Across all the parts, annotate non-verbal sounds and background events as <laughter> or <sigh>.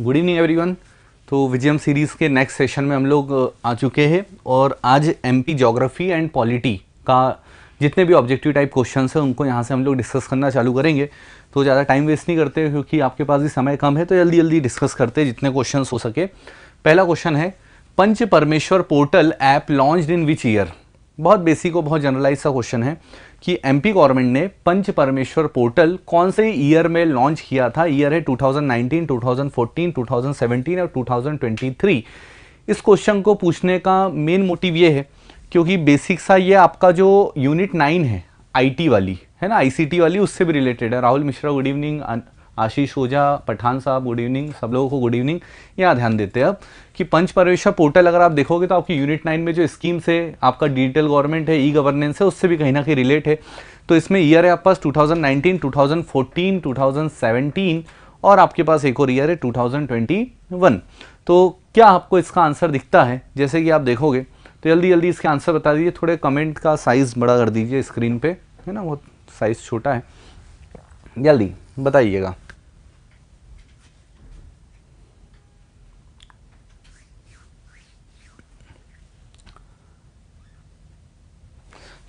good evening everyone तो Vijayam series के next session में हम लोग आ चुके हैं और आज एमपी ज्योग्राफी एंड पॉलिटी का जितने भी ऑब्जेक्टिव टाइप क्वेश्चन हैं उनको यहाँ से हम लोग डिस्कस करना चालू करेंगे तो ज़्यादा टाइम वेस्ट नहीं करते क्योंकि आपके पास भी समय कम है तो जल्दी जल्दी डिस्कस करते हैं जितने क्वेश्चन हो सके पहला क्वेश्चन है Panch Parmeshwar portal app launch in which year बहुत बेसिक और बहुत जनरलाइज सा क्वेश्चन है कि एमपी गवर्नमेंट ने पंच परमेश्वर पोर्टल कौन से ईयर में लॉन्च किया था ईयर है 2019, 2014, 2017 और 2023 इस क्वेश्चन को पूछने का मेन मोटिव ये है क्योंकि बेसिक सा ये आपका जो यूनिट नाइन है आईटी वाली है ना आईसीटी वाली उससे भी रिलेटेड है राहुल मिश्रा गुड इवनिंग आशीष ओझा पठान साहब गुड इवनिंग सब लोगों को गुड इवनिंग यहाँ ध्यान देते हैं अब कि पंच परमेश्वर पोर्टल अगर आप देखोगे तो आपकी यूनिट नाइन में जो स्कीम्स है आपका डिजिटल गवर्नमेंट है ई गवर्नेंस है उससे भी कहीं ना कहीं रिलेट है तो इसमें ईयर है आपके पास 2019, 2014, 2017 और आपके पास एक और ईयर है 2021 तो क्या आपको इसका आंसर दिखता है जैसे कि आप देखोगे तो जल्दी जल्दी इसके आंसर बता दीजिए थोड़े कमेंट का साइज़ बड़ा कर दीजिए स्क्रीन पे है ना वो साइज़ छोटा है जल्दी बताइएगा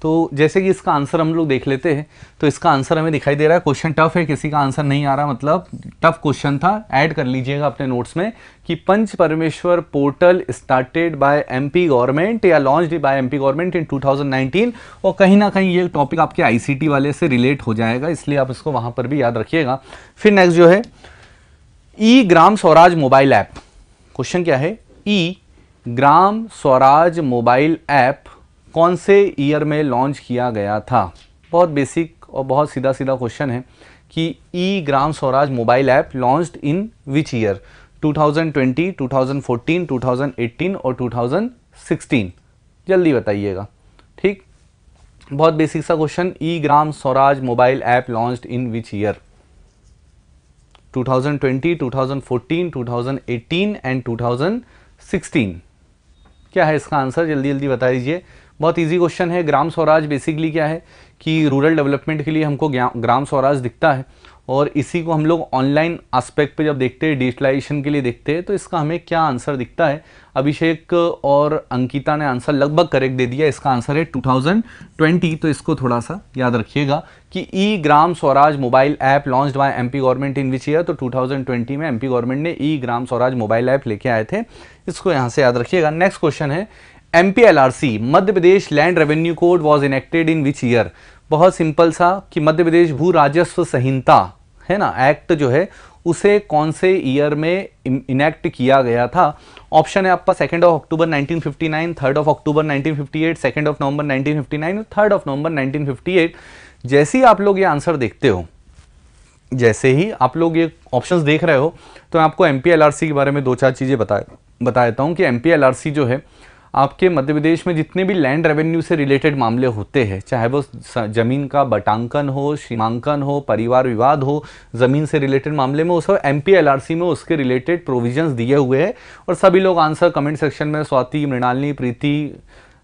तो जैसे कि इसका आंसर हम लोग देख लेते हैं तो इसका आंसर हमें दिखाई दे रहा है क्वेश्चन टफ है किसी का आंसर नहीं आ रहा मतलब टफ क्वेश्चन था ऐड कर लीजिएगा अपने नोट्स में कि Panch Parmeshwar portal started by MP government या launch by MP government in 2019 और कहीं ना कहीं ये टॉपिक आपके आईसीटी वाले से रिलेट हो जाएगा इसलिए आप इसको वहां पर भी याद रखिएगा फिर नेक्स्ट जो है E e Gram Swaraj mobile app question क्या है E e Gram Swaraj mobile app कौन से ईयर में लॉन्च किया गया था बहुत बेसिक और बहुत सीधा सीधा क्वेश्चन है कि E e Gram Swaraj mobile app launch in which year 2020, 2014, 2018 और 2016 जल्दी बताइएगा ठीक बहुत बेसिक सा question E e Gram Swaraj mobile app launch in which year 2020, 2014, 2018 and 2016 क्या है इसका आंसर जल्दी जल्दी बता दीजिए बहुत इजी क्वेश्चन है ग्राम स्वराज बेसिकली क्या है कि रूरल डेवलपमेंट के लिए हमको ग्राम स्वराज दिखता है और इसी को हम लोग ऑनलाइन आस्पेक्ट पे जब देखते हैं डिजिटलाइजेशन के लिए देखते हैं तो इसका हमें क्या आंसर दिखता है अभिषेक और अंकिता ने आंसर लगभग करेक्ट दे दिया इसका आंसर है 2020 तो इसको थोड़ा सा याद रखिएगा कि E Gram Swaraj mobile app launch by MP government in which year तो 2020 में एमपी गवर्नमेंट ने E Gram Swaraj mobile app लेके आए थे इसको यहाँ से याद रखिएगा नेक्स्ट क्वेश्चन है सी Madhya Pradesh land revenue code was enacted in which year बहुत सिंपल सा कि मध्य प्रदेश भू राजस्व संहिता है ना एक्ट जो है उसे कौन से ईयर में इनेक्ट किया गया था ऑप्शन है आपका second of October 1959 third of October 1958 second of November 1959 और थर्ड ऑफ नवंबर एट जैसे ही आप लोग ये आंसर देखते हो जैसे ही आप लोग ये ऑप्शन देख रहे हो तो मैं आपको एम के बारे में दो चार चीज़ें बता बता देता हूँ कि एम जो है आपके मध्य प्रदेश में जितने भी लैंड रेवेन्यू से रिलेटेड मामले होते हैं चाहे वो ज़मीन का बटांकन हो सीमांकन हो परिवार विवाद हो ज़मीन से रिलेटेड मामले में वो सब एम में उसके रिलेटेड प्रोविजन्स दिए हुए हैं और सभी लोग आंसर कमेंट सेक्शन में स्वाति मृणालिनी प्रीति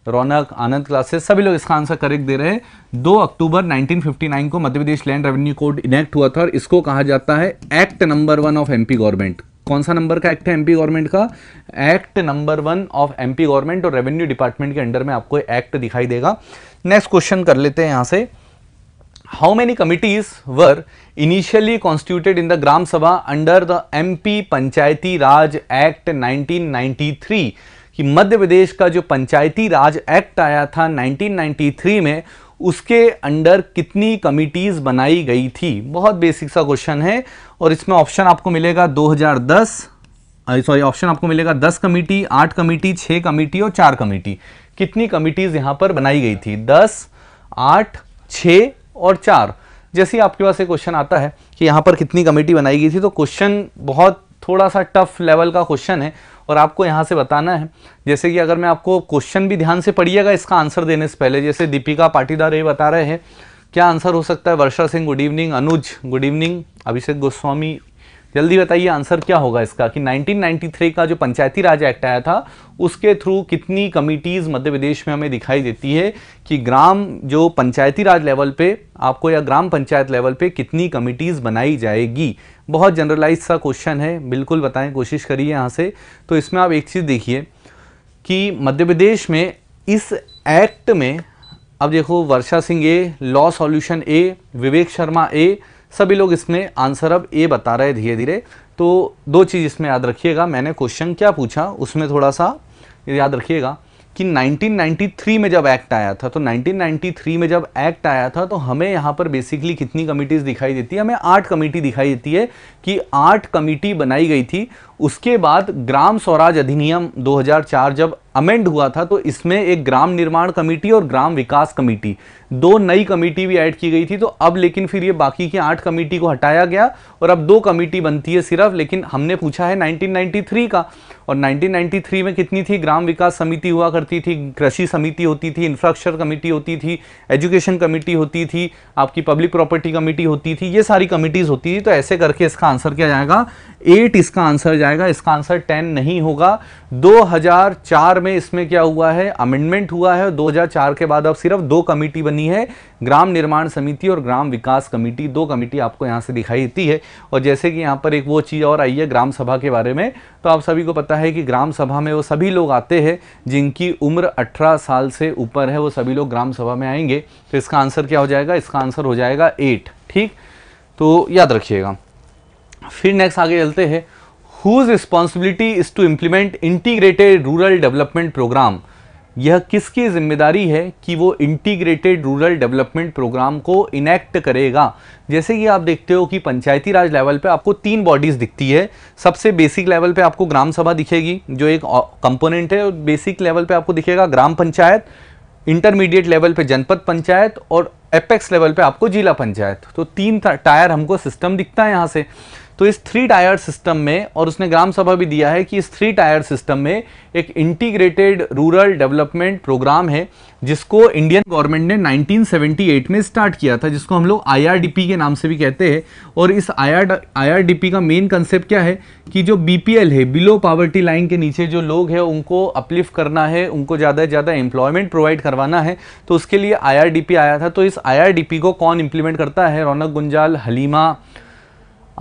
रौनक आनंद क्लासेस सभी लोग इसका आंसर करेक्ट दे रहे हैं दो अक्टूबर 1959 को Madhya Pradesh land revenue code enact हुआ था और इसको कहा जाता है act number one of MP government कौन सा नंबर का एक्ट है एमपी गवर्नमेंट का act number one of MP government और रेवेन्यू डिपार्टमेंट के अंडर में आपको एक्ट दिखाई देगा नेक्स्ट क्वेश्चन कर लेते हैं यहां से how many committees were initially constituted in the Gram Sabha under the MP Panchayati Raj act 1993 कि मध्य प्रदेश का जो पंचायती राज एक्ट आया था 1993 में उसके अंडर कितनी कमिटीज़ बनाई गई थी बहुत बेसिक सा क्वेश्चन है और इसमें ऑप्शन आपको मिलेगा 2010 सॉरी ऑप्शन आपको मिलेगा 10 कमेटी 8 कमेटी 6 कमेटी और 4 कमेटी कितनी कमिटीज यहाँ पर बनाई गई थी 10 8 6 और 4 जैसे आपके पास एक क्वेश्चन आता है कि यहाँ पर कितनी कमेटी बनाई गई थी तो क्वेश्चन बहुत थोड़ा सा टफ लेवल का क्वेश्चन है और आपको यहाँ से बताना है जैसे कि अगर मैं आपको क्वेश्चन भी ध्यान से पढ़िएगा इसका आंसर देने से पहले जैसे दीपिका पाटीदार ये बता रहे हैं क्या आंसर हो सकता है Varsha Singh good evening Anuj good evening Abhishek Goswami जल्दी बताइए आंसर क्या होगा इसका कि 1993 का जो पंचायती राज एक्ट आया था उसके थ्रू कितनी कमिटीज़ मध्य प्रदेश में हमें दिखाई देती है कि ग्राम जो पंचायती राज लेवल पे आपको या ग्राम पंचायत लेवल पे कितनी कमिटीज़ बनाई जाएगी बहुत जनरलाइज सा क्वेश्चन है बिल्कुल बताएं कोशिश करिए यहाँ से तो इसमें आप एक चीज़ देखिए कि मध्य प्रदेश में इस एक्ट में अब देखो वर्षा सिंह ए लॉ सॉल्यूशन ए विवेक शर्मा ए सभी लोग इसमें आंसर अब ए बता रहे धीरे धीरे तो दो चीज़ इसमें याद रखिएगा मैंने क्वेश्चन क्या पूछा उसमें थोड़ा सा याद रखिएगा कि 1993 में जब एक्ट आया था तो 1993 में जब एक्ट आया था तो हमें यहाँ पर बेसिकली कितनी कमिटीज़ दिखाई देती है हमें आठ कमेटी दिखाई देती है कि आठ कमेटी बनाई गई थी उसके बाद ग्राम स्वराज अधिनियम 2004 जब अमेंड हुआ था तो इसमें एक ग्राम निर्माण कमेटी और ग्राम विकास कमेटी दो नई कमेटी भी ऐड की गई थी तो अब लेकिन फिर ये बाकी की आठ कमेटी को हटाया गया और अब दो कमेटी बनती है सिर्फ लेकिन हमने पूछा है 1993 का और 1993 में कितनी थी ग्राम विकास समिति हुआ करती थी कृषि समिति होती थी इंफ्रास्ट्रक्चर कमेटी होती थी एजुकेशन कमेटी होती थी आपकी पब्लिक प्रॉपर्टी कमेटी होती थी ये सारी कमेटीज़ होती थी तो ऐसे करके इसका आंसर क्या जाएगा एट इसका आंसर जाएगा जाएगा इसका आंसर टेन नहीं होगा 2004 में इसमें क्या हुआ है अमेंडमेंट हुआ है 2004 के बाद अब सिर्फ दो कमेटी बनी है ग्राम निर्माण समिति और ग्राम विकास कमेटी दो कमेटी आपको यहां से दिखाई देती है और जैसे कि यहां पर एक वो चीज़ और आई है ग्राम सभा के बारे में तो आप सभी को पता है कि ग्राम सभा में वो सभी लोग आते हैं जिनकी उम्र अठारह साल से ऊपर है वो सभी लोग ग्राम सभा में आएंगे तो इसका आंसर क्या हो जाएगा इसका आंसर हो जाएगा एट ठीक तो याद रखिएगा फिर नेक्स्ट आगे चलते हैं whose responsibility is to implement integrated rural development programme यह किसकी जिम्मेदारी है कि वो इंटीग्रेटेड रूरल डेवलपमेंट प्रोग्राम को इनेक्ट करेगा जैसे कि आप देखते हो कि पंचायती राज लेवल पे आपको तीन बॉडीज़ दिखती है सबसे बेसिक लेवल पे आपको ग्राम सभा दिखेगी जो एक कंपोनेंट है बेसिक लेवल पे आपको दिखेगा ग्राम पंचायत इंटरमीडिएट लेवल पे जनपद पंचायत और एपेक्स लेवल पे आपको जिला पंचायत तो तीन टायर हमको सिस्टम दिखता है यहाँ से तो इस थ्री टायर सिस्टम में और उसने ग्राम सभा भी दिया है कि इस थ्री टायर सिस्टम में एक इंटीग्रेटेड रूरल डेवलपमेंट प्रोग्राम है जिसको इंडियन गवर्नमेंट ने 1978 में स्टार्ट किया था जिसको हम लोग आई के नाम से भी कहते हैं और इस आई आर का मेन कंसेप्ट क्या है कि जो बी है बिलो पावर्टी लाइन के नीचे जो लोग हैं उनको अपलिफ्ट करना है उनको ज़्यादा से ज़्यादा एम्प्लॉयमेंट प्रोवाइड करवाना है तो उसके लिए आई आया था तो इस आई को कौन इम्प्लीमेंट करता है Raunak Gunjal Halima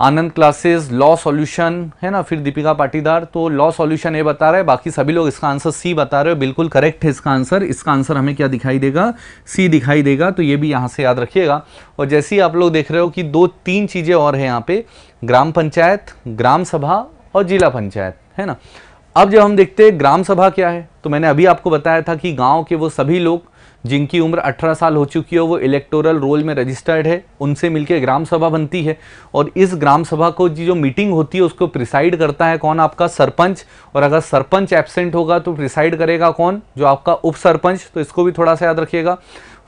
Anand classes law solution है ना फिर दीपिका पाटीदार तो लॉ सॉल्यूशन ए बता रहा है बाकी सभी लोग इसका आंसर सी बता रहे हो बिल्कुल करेक्ट है इसका आंसर इसका आंसर हमें क्या दिखाई देगा सी दिखाई देगा तो ये भी यहाँ से याद रखिएगा और जैसे ही आप लोग देख रहे हो कि दो तीन चीज़ें और हैं यहाँ पे ग्राम पंचायत ग्राम सभा और जिला पंचायत है ना अब जब हम देखते हैं ग्राम सभा क्या है तो मैंने अभी आपको बताया था कि गाँव के वो सभी लोग जिनकी उम्र 18 साल हो चुकी हो वो इलेक्टोरल रोल में रजिस्टर्ड है उनसे मिलकर ग्राम सभा बनती है और इस ग्राम सभा को जो मीटिंग होती है उसको प्रिसाइड करता है कौन आपका सरपंच और अगर सरपंच एबसेंट होगा तो प्रिसाइड करेगा कौन जो आपका उप सरपंच तो इसको भी थोड़ा सा याद रखिएगा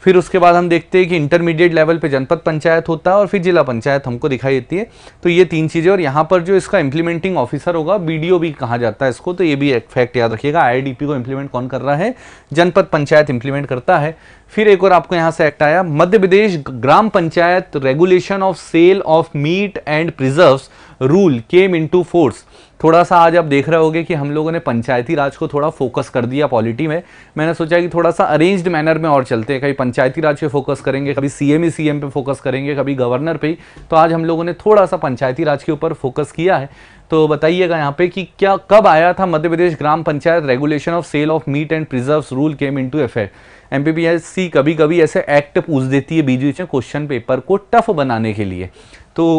फिर उसके बाद हम देखते हैं कि इंटरमीडिएट लेवल पे जनपद पंचायत होता है और फिर जिला पंचायत हमको दिखाई देती है तो ये तीन चीज़ें और यहाँ पर जो इसका इंप्लीमेंटिंग ऑफिसर होगा बी भी कहा जाता है इसको तो ये भी एक फैक्ट याद रखिएगा आई को इम्प्लीमेंट कौन कर रहा है जनपद पंचायत इम्प्लीमेंट करता है फिर एक और आपको यहाँ से एक्ट आया Madhya Pradesh Gram Panchayat regulation of sale of meat and preserve rule came into force थोड़ा सा आज आप देख रहे होगे कि हम लोगों ने पंचायती राज को थोड़ा फोकस कर दिया पॉलिटी में मैंने सोचा कि थोड़ा सा अरेंज्ड मैनर में और चलते हैं कभी पंचायती राज पे फोकस करेंगे कभी सी एम सीएम पे फोकस करेंगे कभी गवर्नर पे तो आज हम लोगों ने थोड़ा सा पंचायती राज के ऊपर फोकस किया है तो बताइएगा यहाँ पे कि क्या कब आया था Madhya Pradesh Gram Panchayat regulation of sale of meat and preserve rule came into effect M P कभी कभी ऐसे एक्ट पूछ देती है बीजेपी क्वेश्चन पेपर को टफ बनाने के लिए तो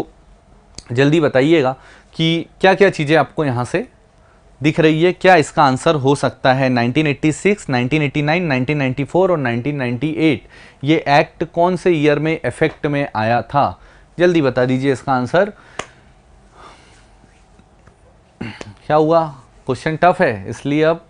जल्दी बताइएगा कि क्या क्या चीज़ें आपको यहाँ से दिख रही है क्या इसका आंसर हो सकता है 1986, 1989, 1994 और 1998 ये एक्ट कौन से ईयर में इफेक्ट में आया था जल्दी बता दीजिए इसका आंसर क्या हुआ क्वेश्चन टफ है इसलिए अब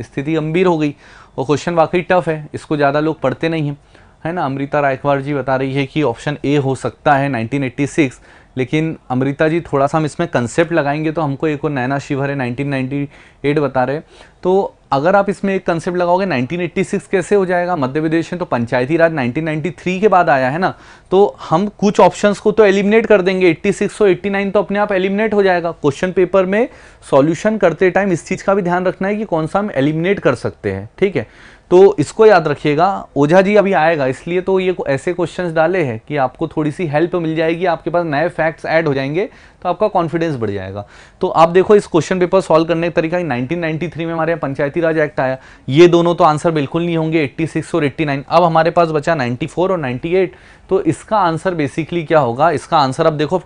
स्थिति गंभीर हो गई और क्वेश्चन वाकई टफ है इसको ज़्यादा लोग पढ़ते नहीं हैं है ना अमृता रायकवाड़ जी बता रही है कि ऑप्शन ए हो सकता है 1986 लेकिन अमृता जी थोड़ा सा हम इसमें कंसेप्ट लगाएंगे तो हमको एक और नैना शिवर है 1998 बता रहे तो अगर आप इसमें एक कंसेप्ट लगाओगे 1986 कैसे हो जाएगा मध्य प्रदेश में तो पंचायती राज 1993 के बाद आया है ना तो हम कुछ ऑप्शंस को तो एलिमिनेट कर देंगे 86 और 89 तो अपने आप एलिमिनेट हो जाएगा क्वेश्चन पेपर में सॉल्यूशन करते टाइम इस चीज़ का भी ध्यान रखना है कि कौन सा हम एलिमिनेट कर सकते हैं ठीक है तो इसको याद रखिएगा ओझा जी अभी आएगा इसलिए तो ये ऐसे क्वेश्चंस डाले हैं कि आपको थोड़ी सी हेल्प मिल जाएगी आपके पास नए फैक्ट्स ऐड हो जाएंगे तो आपका कॉन्फिडेंस बढ़ जाएगा तो आप देखो इस क्वेश्चन पेपर सॉल्व करने का तरीका 1993 में हमारे यहाँ पंचायती राज एक्ट आया ये दोनों तो आंसर बिल्कुल नहीं होंगे एट्टी और एट्टी अब हमारे पास बचा नाइन्टी और नाइन्टी तो इसका आंसर बेसिकली क्या होगा इसका आंसर अब देखो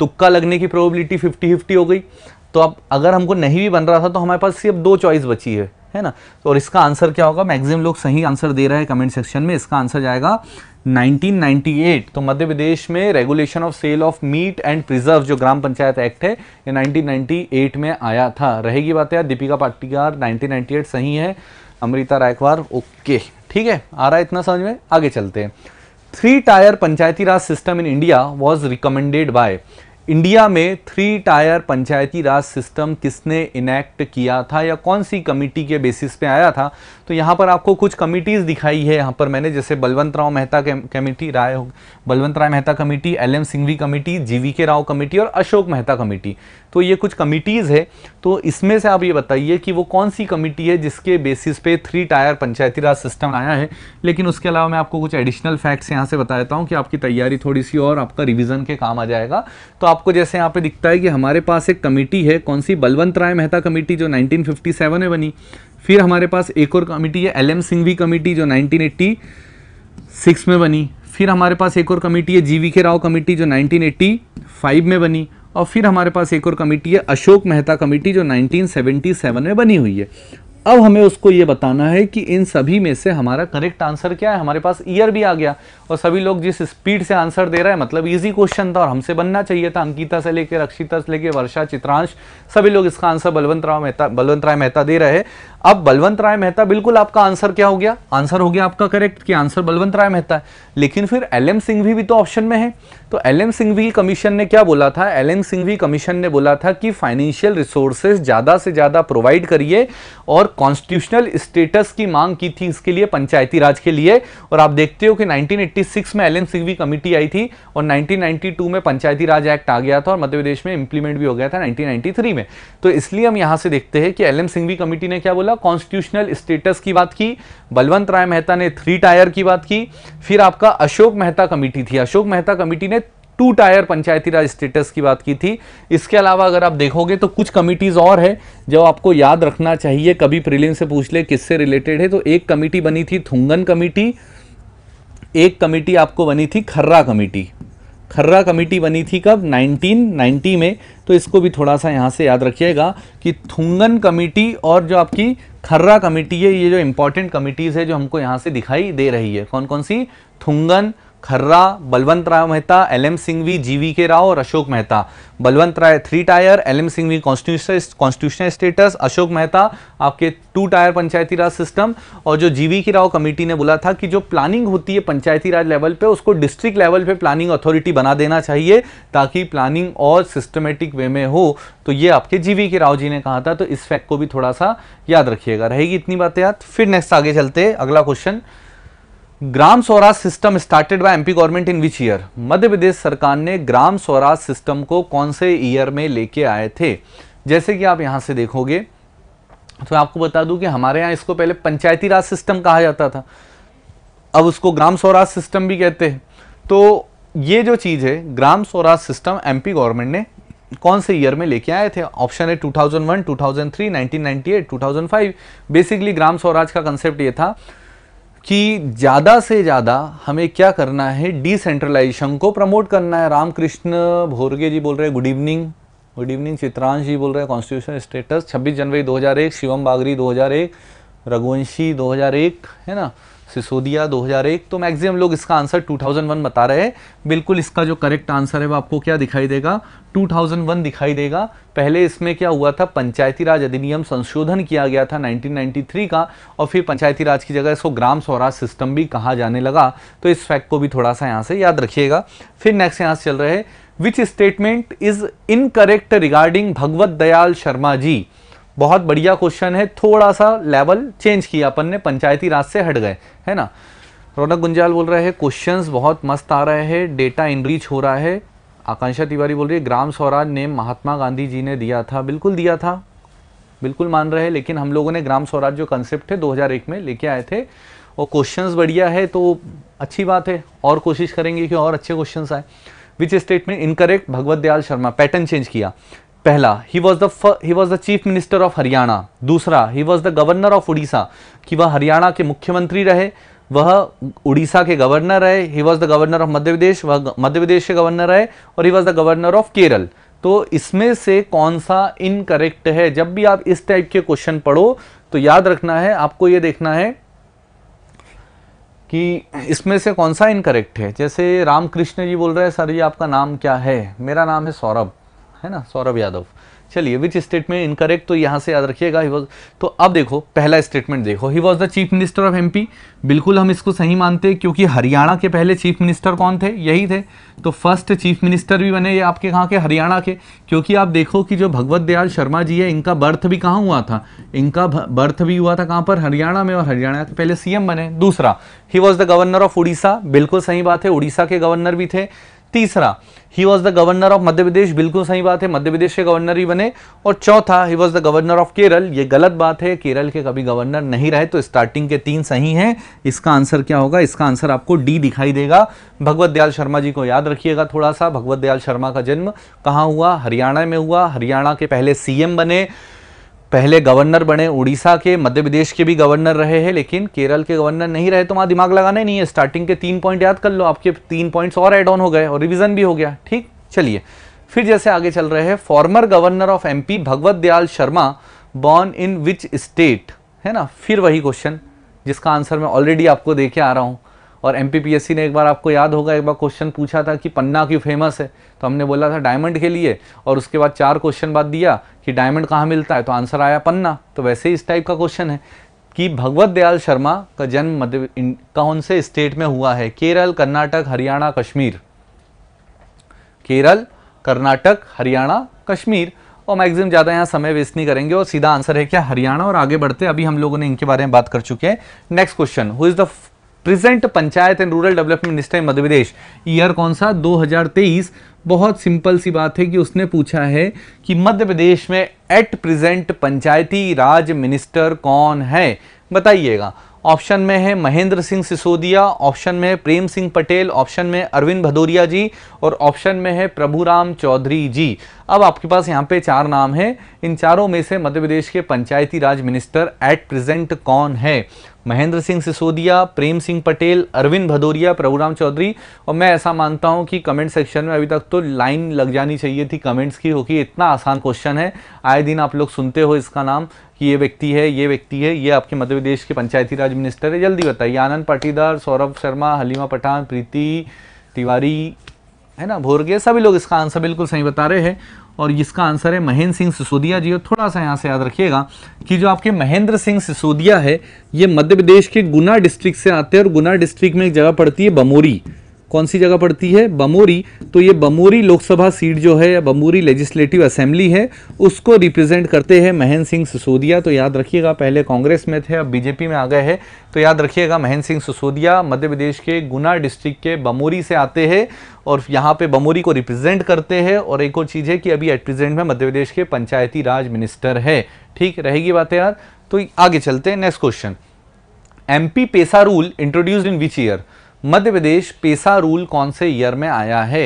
तुक्का लगने की प्रोबेबिलिटी फिफ्टी फिफ्टी हो गई तो अब अगर हमको नहीं भी बन रहा था तो हमारे पास सिर्फ दो चॉइस बची है है ना तो और इसका आंसर क्या होगा मैक्सिमम लोग सही आंसर दे रहे हैं कमेंट सेक्शन में इसका आंसर जाएगा 1998 तो मध्य प्रदेश में regulation of sale of meat and preserve जो ग्राम पंचायत एक्ट है ये 1998 में आया था रहेगी बात यार दीपिका पाटीकार 1998 सही है अमृता रायकवार ओके ठीक है आ रहा है इतना समझ में आगे चलते हैं three tier Panchayati Raj system in India was recommended by India में three tier Panchayati Raj system किसने इनेक्ट किया था या कौन सी कमेटी के बेसिस पे आया था तो यहाँ पर आपको कुछ कमिटीज़ दिखाई है यहाँ पर मैंने जैसे Balwant Rao Mehta committee Rai Balwant Rai Mehta committee L M Singhvi committee G V K Rao committee और अशोक मेहता कमेटी तो ये कुछ कमिटीज़ है तो इसमें से आप ये बताइए कि वो कौन सी कमिटी है जिसके बेसिस पे three tier Panchayati Raj system आया है लेकिन उसके अलावा मैं आपको कुछ एडिशनल फैक्ट्स यहाँ से बता देता हूँ कि आपकी तैयारी थोड़ी सी और आपका रिविज़न के काम आ जाएगा तो आपको जैसे यहाँ पे दिखता है कि हमारे पास एक कमेटी है कौन सी बलवंत राय मेहता कमेटी जो नाइनटीन में बनी फिर हमारे पास एक और कमिटी है एल एम सिंघवी कमेटी जो नाइनटीन में बनी फिर हमारे पास एक और कमेटी है जी वी के राव कमेटी जो 1985 में बनी और फिर हमारे पास एक और कमेटी है अशोक मेहता कमेटी जो 1977 में बनी हुई है अब हमें उसको ये बताना है कि इन सभी में से हमारा करेक्ट आंसर क्या है हमारे पास ईयर भी आ गया और सभी लोग जिस स्पीड से आंसर दे रहे हैं मतलब इजी क्वेश्चन था और हमसे बनना चाहिए था अंकिता से लेकर रक्षिता से लेकर वर्षा चित्रांश सभी लोग इसका आंसर बलवंत राव मेहता बलवंत राय मेहता दे रहे हैं अब बलवंत राय मेहता बिल्कुल आपका आंसर क्या हो गया आंसर हो गया आपका करेक्ट कि आंसर बलवंत राय मेहता है लेकिन फिर एल एम सिंघवी भी तो ऑप्शन में है तो एल एम सिंघवी कमीशन ने क्या बोला था एल एम सिंघवी कमीशन ने बोला था कि फाइनेंशियल रिसोर्सेज ज़्यादा से ज़्यादा प्रोवाइड करिए और कॉन्स्टिट्यूशनल स्टेटस की मांग की थी इसके लिए पंचायती राज के लिए और आप देखते हो कि नाइनटीन 1996 में एलएन सिंघवी कमिटी आई थी और 1992 में पंचायती राज एक्ट आ गया था और मध्य प्रदेश में इंप्लीमेंट भी हो गया था 1993 में तो इसलिए हम यहां से देखते हैं कि एलएन सिंघवी कमिटी ने क्या बोला कॉन्स्टिट्यूशनल स्टेटस की बात की बलवंत राय मेहता ने थ्री टायर की बात की फिर आपका अशोक मेहता कमिटी थी अशोक मेहता कमिटी ने two tier Panchayati Raj status की बात की थी इसके अलावा अगर आप देखोगे तो कुछ कमिटीज़ और है जो आपको याद रखना चाहिए कभी प्रिलिम से पूछ ले किससे रिलेटेड है तो एक कमिटी बनी थी थुंगन कमिटी एक कमेटी आपको बनी थी खर्रा कमेटी खर्रा कमेटी बनी थी कब 1990 में तो इसको भी थोड़ा सा यहाँ से याद रखिएगा कि थुंगन कमेटी और जो आपकी खर्रा कमेटी है ये जो इंपॉर्टेंट कमेटीज़ है जो हमको यहाँ से दिखाई दे रही है कौन कौन सी थुंगन खर्रा Balwant Rao Mehta L M Singhvi G V K Rao और Ashok Mehta Balwant Rai three tier L M Singhvi constitutional status Ashok Mehta आपके two tier Panchayati Raj system और जो जीवी के राव कमेटी ने बोला था कि जो प्लानिंग होती है पंचायती राज लेवल पे उसको डिस्ट्रिक्ट लेवल पे प्लानिंग अथॉरिटी बना देना चाहिए ताकि प्लानिंग और सिस्टमेटिक वे में हो तो ये आपके जीवी के राव जी ने कहा था तो इस फैक्ट को भी थोड़ा सा याद रखिएगा रहेगी इतनी बातें याद फिर नेक्स्ट आगे चलते अगला question Gram Swaraj system started by MP government in which year Madhya Pradesh सरकार ने ग्राम स्वराज सिस्टम को कौन से ईयर में लेके आए थे जैसे कि आप यहां से देखोगे तो आपको बता दूं कि हमारे यहां इसको पहले पंचायती राज सिस्टम कहा जाता था अब उसको ग्राम स्वराज सिस्टम भी कहते हैं तो ये जो चीज़ है Gram Swaraj system MP government ने कौन से ईयर में लेके आए थे ऑप्शन है 2001, 2003, 1998, 2005 बेसिकली ग्राम स्वराज का कंसेप्ट ये था कि ज़्यादा से ज़्यादा हमें क्या करना है डिसेंट्रलाइजेशन को प्रमोट करना है रामकृष्ण भोरगे जी बोल रहे हैं good evening good evening Chitransh ji बोल रहे हैं कॉन्स्टिट्यूशन स्टेटस 26 जनवरी 2001 शिवम बागरी 2001 रघुवंशी 2001 है ना सिसोदिया 2001 तो मैक्सिमम लोग इसका आंसर 2001 बता रहे हैं बिल्कुल इसका जो करेक्ट आंसर है वो आपको क्या दिखाई देगा 2001 दिखाई देगा पहले इसमें क्या हुआ था पंचायती राज अधिनियम संशोधन किया गया था 1993 का और फिर पंचायती राज की जगह इसको ग्राम स्वराज सिस्टम भी कहा जाने लगा तो इस फैक्ट को भी थोड़ा सा यहाँ से याद रखिएगा फिर नेक्स्ट यहाँ से चल रहे which statement is incorrect regarding Bhagwat Dayal Sharma ji बहुत बढ़िया क्वेश्चन है थोड़ा सा लेवल चेंज किया अपन ने पंचायती राज से हट गए है ना रौनक गुंजाल बोल रहे हैं क्वेश्चंस बहुत मस्त आ रहे हैं डेटा इनरीच हो रहा है आकांक्षा तिवारी बोल रही है ग्राम स्वराज नेम महात्मा गांधी जी ने दिया था बिल्कुल दिया था बिल्कुल मान रहे हैं लेकिन हम लोगों ने ग्राम स्वराज जो कंसेप्ट है 2001 में लेके आए थे और क्वेश्चंस बढ़िया है तो अच्छी बात है और कोशिश करेंगे कि और अच्छे क्वेश्चंस आए which statement incorrect Bhagwat Dayal Sharma pattern change किया पहला he was the he was the chief minister of Haryana दूसरा he was the governor of Orissa कि वह हरियाणा के मुख्यमंत्री रहे वह उड़ीसा के गवर्नर रहे he was the governor of Madhya Pradesh वह मध्य प्रदेश के गवर्नर रहे और he was the governor of Kerala तो इसमें से कौन सा इनकरेक्ट है जब भी आप इस टाइप के क्वेश्चन पढ़ो तो याद रखना है आपको यह देखना है कि इसमें से कौन सा इनकरेक्ट है जैसे रामकृष्ण जी बोल रहे हैं सर जी आपका नाम क्या है मेरा नाम है सौरभ है ना सौरभ यादव चलिए विच स्टेटमेंट इनकरेक्ट तो यहाँ से याद रखिएगा ही वॉज तो अब देखो पहला स्टेटमेंट देखो he was the chief minister of MP बिल्कुल हम इसको सही मानते हैं क्योंकि हरियाणा के पहले चीफ मिनिस्टर कौन थे यही थे तो फर्स्ट चीफ मिनिस्टर भी बने ये आपके कहाँ के हरियाणा के क्योंकि आप देखो कि जो भगवत दयाल शर्मा जी है इनका बर्थ भी कहाँ हुआ था इनका बर्थ भी हुआ था कहाँ पर हरियाणा में और हरियाणा के पहले सीएम बने दूसरा he was the governor of Orissa बिल्कुल सही बात है उड़ीसा के गवर्नर भी थे तीसरा he was the governor of Madhya Pradesh बिल्कुल सही बात है मध्य प्रदेश के गवर्नर ही बने और चौथा he was the governor of Kerala ये गलत बात है केरल के कभी गवर्नर नहीं रहे तो स्टार्टिंग के तीन सही हैं इसका आंसर क्या होगा इसका आंसर आपको डी दिखाई देगा भगवत दयाल शर्मा जी को याद रखिएगा थोड़ा सा भगवत दयाल शर्मा का जन्म कहाँ हुआ हरियाणा में हुआ हरियाणा के पहले सीएम बने पहले गवर्नर बने उड़ीसा के मध्य प्रदेश के भी गवर्नर रहे हैं लेकिन केरल के गवर्नर नहीं रहे तो वहाँ दिमाग लगाना ही नहीं है स्टार्टिंग के तीन पॉइंट याद कर लो आपके तीन पॉइंट्स और एड ऑन हो गए और रिविजन भी हो गया ठीक चलिए फिर जैसे आगे चल रहे हैं former governor of M Bhagwat Dayal Sharma born in which state है ना फिर वही क्वेश्चन जिसका आंसर मैं ऑलरेडी आपको दे के आ रहा हूँ और एम ने एक बार आपको याद होगा एक बार क्वेश्चन पूछा था कि पन्ना क्यों फेमस है तो हमने बोला था डायमंड के लिए और उसके बाद चार क्वेश्चन बाद दिया कि डायमंड कहाँ मिलता है तो आंसर आया पन्ना तो वैसे ही इस टाइप का क्वेश्चन है कि भगवत दयाल शर्मा का जन्म मध्य कौन से स्टेट में हुआ है केरल कर्नाटक हरियाणा कश्मीर केरल कर्नाटक हरियाणा कश्मीर और मैक्सिमम ज़्यादा यहाँ समय वेस्ट नहीं करेंगे और सीधा आंसर है क्या हरियाणा और आगे बढ़ते अभी हम लोगों ने इनके बारे में बात कर चुके हैं next question who is the present panchayat and rural development minister Madhya Pradesh year कौन सा 2023 बहुत सिंपल सी बात है कि उसने पूछा है कि मध्य प्रदेश में at present Panchayati Raj minister कौन है बताइएगा ऑप्शन में है महेंद्र सिंह सिसोदिया ऑप्शन में है प्रेम सिंह पटेल ऑप्शन में अरविंद भदौरिया जी और ऑप्शन में है प्रभुराम चौधरी जी अब आपके पास यहाँ पे चार नाम हैं इन चारों में से मध्य प्रदेश के Panchayati Raj minister at present कौन है महेंद्र सिंह सिसोदिया प्रेम सिंह पटेल अरविंद भदौरिया प्रभुराम चौधरी और मैं ऐसा मानता हूं कि कमेंट सेक्शन में अभी तक तो लाइन लग जानी चाहिए थी कमेंट्स की क्योंकि इतना आसान क्वेश्चन है आए दिन आप लोग सुनते हो इसका नाम कि ये व्यक्ति है ये व्यक्ति है ये आपके मध्य प्रदेश के पंचायती राज मिनिस्टर है जल्दी बताइए आनंद पाटीदार सौरभ शर्मा हलीमा पठान प्रीति तिवारी है ना भोरगे सभी लोग इसका आंसर बिल्कुल सही बता रहे हैं और जिसका आंसर है महेंद्र सिंह सिसोदिया जी और थोड़ा सा यहाँ से याद रखिएगा कि जो आपके महेंद्र सिंह सिसोदिया है ये मध्य प्रदेश के गुना डिस्ट्रिक्ट से आते हैं और गुना डिस्ट्रिक्ट में एक जगह पड़ती है बमोरी कौन सी जगह पड़ती है बमोरी तो ये बमोरी लोकसभा सीट जो है या बमोरी लेजिस्लेटिव असेंबली है उसको रिप्रेजेंट करते हैं महेंद्र सिंह सिसोदिया तो याद रखिएगा पहले कांग्रेस में थे अब बीजेपी में आ गए हैं तो याद रखिएगा महेंद्र सिंह सिसोदिया मध्य प्रदेश के गुना डिस्ट्रिक्ट के बमोरी से आते हैं और यहाँ पे बमोरी को रिप्रेजेंट करते हैं और एक और चीज़ है कि अभी एट प्रेजेंट में मध्य प्रदेश के पंचायती राज मिनिस्टर है ठीक रहेगी बातें यार तो आगे चलते हैं next question MP PESA rule introduced in which year Madhya Pradesh PESA rule कौन से ईयर में आया है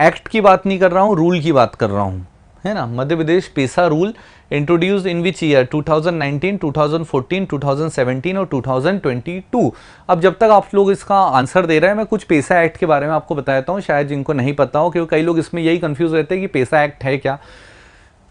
एक्ट की बात नहीं कर रहा हूँ रूल की बात कर रहा हूँ है ना Madhya Pradesh PESA rule introduce in which year 2019, 2014, 2017 और 2022 अब जब तक आप लोग इसका आंसर दे रहे हैं मैं कुछ पेशा एक्ट के बारे में आपको देता हूँ शायद जिनको नहीं पता हो क्योंकि कई लोग इसमें यही कंफ्यूज रहते हैं कि पेशा एक्ट है क्या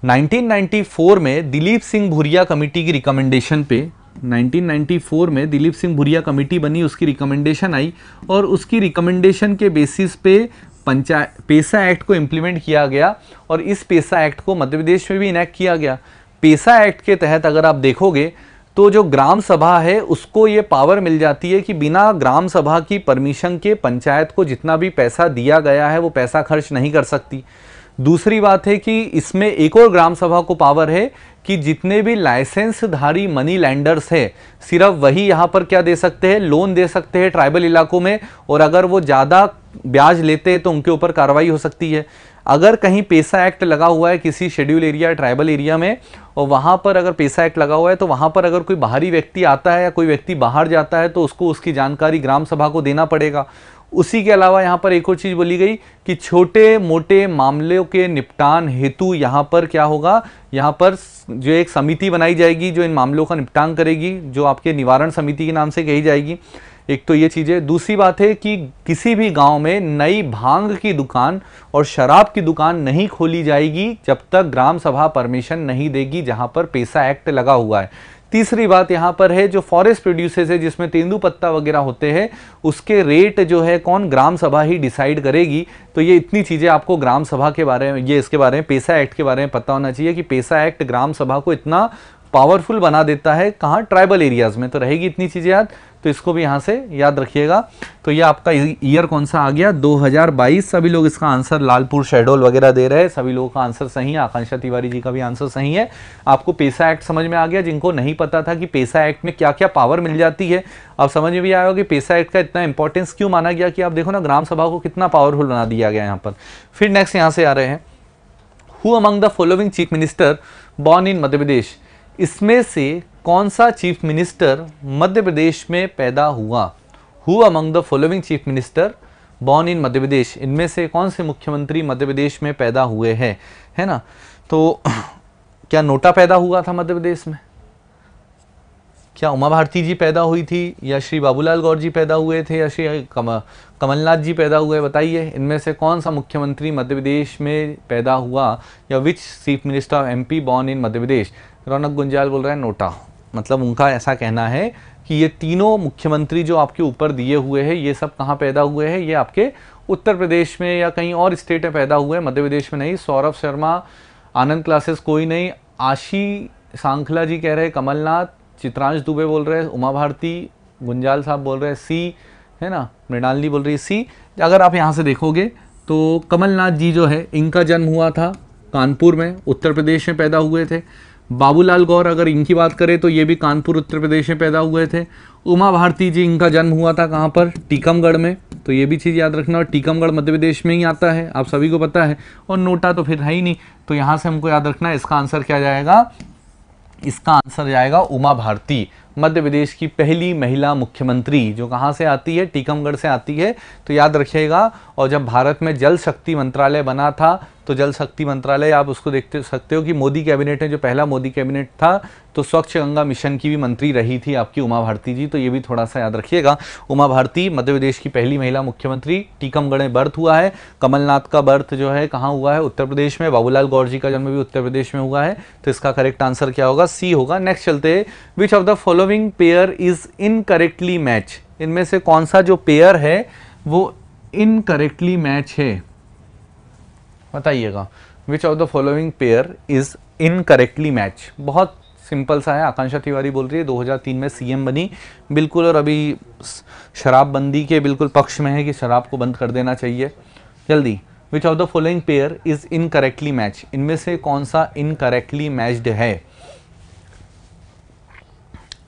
1994 में दिलीप सिंह भूरिया कमेटी की रिकमेंडेशन पे 1994 में दिलीप सिंह भुरिया कमेटी बनी उसकी रिकमेंडेशन आई और उसकी रिकमेंडेशन के बेसिस पे पंचायत पेशा एक्ट को इम्प्लीमेंट किया गया और इस पेशा एक्ट को मध्य प्रदेश में भी इनैक्ट किया गया पेशा एक्ट के तहत अगर आप देखोगे तो जो ग्राम सभा है उसको ये पावर मिल जाती है कि बिना ग्राम सभा की परमिशन के पंचायत को जितना भी पैसा दिया गया है वो पैसा खर्च नहीं कर सकती दूसरी बात है कि इसमें एक और ग्राम सभा को पावर है कि जितने भी लाइसेंसधारी मनी लैंडर्स हैं सिर्फ वही यहाँ पर क्या दे सकते हैं लोन दे सकते हैं ट्राइबल इलाकों में और अगर वो ज़्यादा ब्याज लेते हैं तो उनके ऊपर कार्रवाई हो सकती है अगर कहीं पेशा एक्ट लगा हुआ है किसी शेड्यूल एरिया ट्राइबल एरिया में और वहाँ पर अगर पेशा एक्ट लगा हुआ है तो वहाँ पर अगर कोई बाहरी व्यक्ति आता है या कोई व्यक्ति बाहर जाता है तो उसको उसकी जानकारी ग्राम सभा को देना पड़ेगा उसी के अलावा यहाँ पर एक और चीज़ बोली गई कि छोटे मोटे मामलों के निपटान हेतु यहाँ पर क्या होगा यहाँ पर जो एक समिति बनाई जाएगी जो इन मामलों का निपटान करेगी जो आपके निवारण समिति के नाम से कही जाएगी एक तो ये चीज है दूसरी बात है कि किसी भी गांव में नई भांग की दुकान और शराब की दुकान नहीं खोली जाएगी जब तक ग्राम सभा परमिशन नहीं देगी जहां पर पेशा एक्ट लगा हुआ है तीसरी बात यहाँ पर है जो फॉरेस्ट प्रोड्यूसर्स है जिसमें तेंदू पत्ता वगैरह होते हैं उसके रेट जो है कौन ग्राम सभा ही डिसाइड करेगी तो ये इतनी चीज़ें आपको ग्राम सभा के बारे में ये इसके बारे में पेशा एक्ट के बारे में पता होना चाहिए कि पेशा एक्ट ग्राम सभा को इतना पावरफुल बना देता है कहाँ ट्राइबल एरियाज़ में तो रहेगी इतनी चीज़ें याद तो इसको भी यहाँ से याद रखिएगा तो ये आपका ईयर कौन सा आ गया 2022 सभी लोग इसका आंसर लालपुर शेडोल वगैरह दे रहे हैं सभी लोगों का आंसर सही है आकांक्षा तिवारी जी का भी आंसर सही है आपको पेशा एक्ट समझ में आ गया जिनको नहीं पता था कि पेशा एक्ट में क्या क्या पावर मिल जाती है अब समझ में भी आया कि पेशा एक्ट का इतना इंपॉर्टेंस क्यों माना गया कि आप देखो ना ग्राम सभा को कितना पावरफुल बना दिया गया यहाँ पर फिर नेक्स्ट यहाँ से आ रहे हैं who among the following chief minister born in Madhya Pradesh इसमें से कौन सा चीफ मिनिस्टर मध्य प्रदेश में पैदा हुआ who among the following chief minister born in Madhya Pradesh इनमें से कौन से मुख्यमंत्री मध्य प्रदेश में पैदा हुए हैं है ना तो <clears throat> क्या नोटा पैदा हुआ था मध्य प्रदेश में क्या उमा भारती जी पैदा हुई थी या श्री बाबूलाल गौर जी पैदा हुए थे या श्री कम, कमलनाथ जी पैदा हुए बताइए इनमें से कौन सा मुख्यमंत्री मध्य प्रदेश में पैदा हुआ या which chief minister M P born in Madhya Pradesh Raunak Gunjal बोल रहे हैं नोटा मतलब उनका ऐसा कहना है कि ये तीनों मुख्यमंत्री जो आपके ऊपर दिए हुए हैं ये सब कहाँ पैदा हुए हैं ये आपके उत्तर प्रदेश में या कहीं और स्टेट में पैदा हुए हैं मध्य प्रदेश में नहीं सौरभ शर्मा आनंद क्लासेस कोई नहीं आशी सांखला जी कह रहे हैं कमलनाथ चित्रांश दुबे बोल रहे हैं उमा भारती गुंजाल साहब बोल रहे हैं सी है ना मृणालनी बोल रही है सी अगर आप यहाँ से देखोगे तो कमलनाथ जी जो है इनका जन्म हुआ था कानपुर में उत्तर प्रदेश में पैदा हुए थे बाबूलाल गौर अगर इनकी बात करें तो ये भी कानपुर उत्तर प्रदेश में पैदा हुए थे उमा भारती जी इनका जन्म हुआ था कहाँ पर टीकमगढ़ में तो ये भी चीज़ याद रखना और टीकमगढ़ मध्य प्रदेश में ही आता है आप सभी को पता है और नोटा तो फिर है ही नहीं तो यहाँ से हमको याद रखना इसका आंसर क्या जाएगा इसका आंसर जाएगा उमा भारती मध्य प्रदेश की पहली महिला मुख्यमंत्री जो कहाँ से आती है टीकमगढ़ से आती है तो याद रखिएगा और जब भारत में जल शक्ति मंत्रालय बना था तो जल शक्ति मंत्रालय आप उसको देखते सकते हो कि मोदी कैबिनेट में जो पहला मोदी कैबिनेट था तो स्वच्छ गंगा मिशन की भी मंत्री रही थी आपकी उमा भारती जी तो ये भी थोड़ा सा याद रखिएगा उमा भारती मध्य प्रदेश की पहली महिला मुख्यमंत्री टीकमगढ़ में बर्थ हुआ है कमलनाथ का बर्थ जो है कहाँ हुआ है उत्तर प्रदेश में बाबूलाल गौर जी का जन्म भी उत्तर प्रदेश में हुआ है तो इसका करेक्ट आंसर क्या होगा सी होगा नेक्स्ट चलते which of the following pair is incorrectly match इनमें से कौन सा जो पेयर है वो इनकरेक्टली मैच है बताइएगा which of the following pair is incorrectly match बहुत सिंपल सा है आकांक्षा तिवारी बोल रही है 2003 में सीएम बनी बिल्कुल और अभी शराबबंदी के बिल्कुल पक्ष में है कि शराब को बंद कर देना चाहिए जल्दी which of the following pair is incorrectly match इनमें से कौन सा इनकरेक्टली मैच्ड है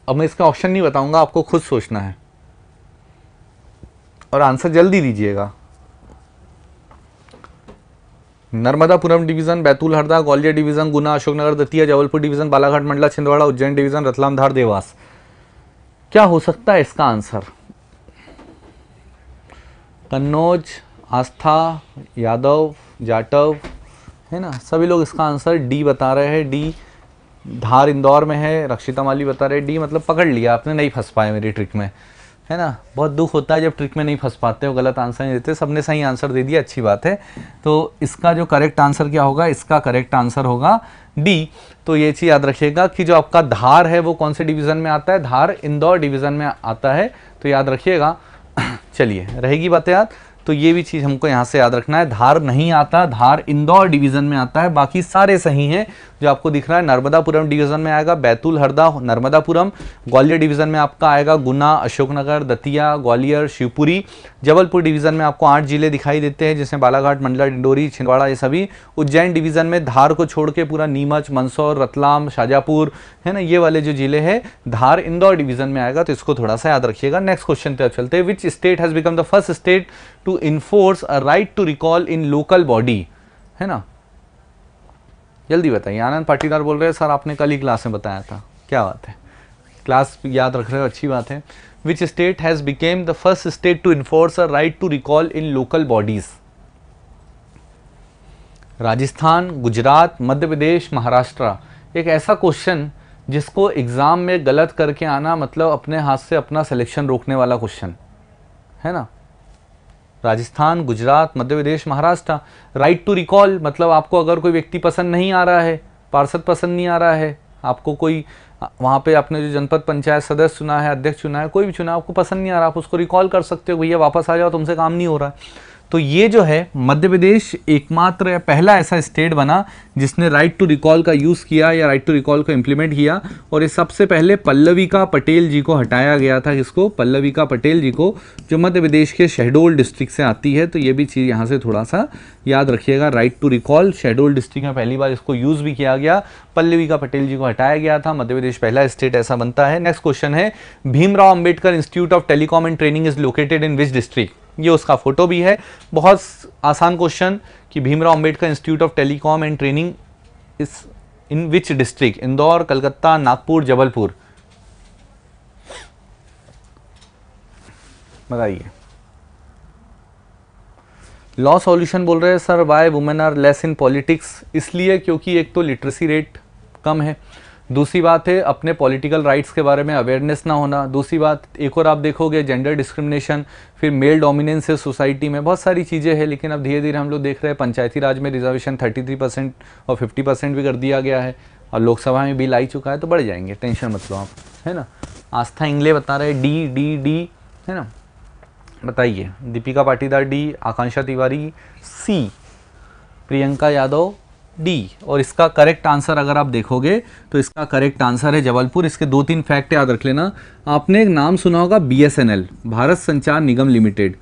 अब मैं इसका ऑप्शन नहीं बताऊंगा आपको खुद सोचना है और आंसर जल्दी दीजिएगा Narmadapuram division Betul Harda Gwalior division Guna Ashoknagar Datia Jabalpur division Balaghat Mandla Chhindwara Ujjain division Ratlam Dhar Dewas क्या हो सकता है इसका आंसर कन्नौज आस्था यादव जाटव है ना सभी लोग इसका आंसर डी बता रहे हैं डी धार इंदौर में है रक्षिता माली बता रहे डी मतलब पकड़ लिया आपने नहीं फंस पाए मेरी ट्रिक में है ना बहुत दुख होता है जब ट्रिक में नहीं फंस पाते हो गलत आंसर नहीं देते सबने सही आंसर दे दिया अच्छी बात है तो इसका जो करेक्ट आंसर क्या होगा इसका करेक्ट आंसर होगा डी तो ये चीज़ याद रखिएगा कि जो आपका धार है वो कौन से डिवीज़न में आता है धार इंदौर डिवीज़न में आता है तो याद रखिएगा <coughs> चलिए रहेगी बातें याद तो ये भी चीज़ हमको यहां से याद रखना है धार नहीं आता धार इंदौर डिवीज़न में आता है बाकी सारे सही हैं जो आपको दिख रहा है नर्मदापुरम डिवीज़न में आएगा बैतूल हरदा नर्मदापुरम ग्वालियर डिवीज़न में आपका आएगा गुना अशोकनगर दतिया ग्वालियर शिवपुरी जबलपुर डिवीज़न में आपको आठ जिले दिखाई देते हैं जिसमें बालाघाट मंडला डिंडोरी छिंदवाड़ा ये सभी उज्जैन डिवीज़न में धार को छोड़ के पूरा नीमच मंदसौर रतलाम शाजापुर है ना ये वाले जो जिले है धार इंदौर डिवीज़न में आएगा तो इसको थोड़ा सा याद रखिएगा नेक्स्ट क्वेश्चन पे चलते हैं which state has become the first state to to enforce a right to recall in local body है ना जल्दी बताइए आनंद पाटीदार बोल रहे हैं सर आपने कल ही क्लास में बताया था क्या बात है क्लास याद रख रहे हो अच्छी बात है which state has became the first state to enforce a right to recall in local bodies Rajasthan Gujarat Madhya Pradesh Maharashtra एक ऐसा क्वेश्चन जिसको एग्ज़ाम में गलत करके आना मतलब अपने हाथ से अपना सिलेक्शन रोकने वाला क्वेश्चन है ना Rajasthan Gujarat Madhya Pradesh Maharashtra right to recall मतलब आपको अगर कोई व्यक्ति पसंद नहीं आ रहा है पार्षद पसंद नहीं आ रहा है आपको कोई वहाँ पे आपने जो जनपद पंचायत सदस्य चुना है अध्यक्ष चुना है कोई भी चुना है आपको पसंद नहीं आ रहा आप उसको रिकॉल कर सकते हो भैया वापस आ जाओ तुमसे काम नहीं हो रहा है तो ये जो है मध्य प्रदेश एकमात्र या पहला ऐसा स्टेट बना जिसने राइट टू रिकॉल का यूज़ किया या राइट टू रिकॉल को इम्प्लीमेंट किया और ये सबसे पहले पल्लविका पटेल जी को हटाया गया था इसको पल्लविका पटेल जी को जो मध्य प्रदेश के शहडोल डिस्ट्रिक्ट से आती है तो ये भी चीज़ यहाँ से थोड़ा सा याद रखिएगा right to recall Shahdol district में पहली बार इसको यूज़ भी किया गया पल्लविका पटेल जी को हटाया गया था मध्य प्रदेश पहला स्टेट ऐसा बनता है नेक्स्ट क्वेश्चन है Bhimrao Ambedkar institute of telecom and training is located in which district ये उसका फोटो भी है बहुत आसान क्वेश्चन कि Bhimrao Ambedkar institute of telecom and training is in which district Indore Calcutta Nagpur Jabalpur बताइए लॉ सॉल्यूशन बोल रहे हैं sir why women are less in politics इसलिए क्योंकि एक तो लिटरेसी रेट कम है दूसरी बात है अपने पॉलिटिकल राइट्स के बारे में अवेयरनेस ना होना दूसरी बात एक और आप देखोगे जेंडर डिस्क्रिमिनेशन फिर मेल डोमिनेंस है सोसाइटी में बहुत सारी चीज़ें हैं लेकिन अब धीरे धीरे हम लोग देख रहे हैं पंचायती राज में रिजर्वेशन 33 परसेंट और 50 परसेंट भी कर दिया गया है और लोकसभा में बिल आ चुका है तो बढ़ जाएंगे टेंशन मत लो आप है ना आस्था इंगले बता रहे डी डी डी है ना बताइए Deepika Patidar D Akanksha Tiwari C Priyanka Yadav D और इसका करेक्ट आंसर अगर आप देखोगे तो इसका करेक्ट आंसर है जबलपुर इसके दो तीन फैक्ट याद रख लेना आपने एक नाम सुना होगा BSNL Bharat Sanchar Nigam limited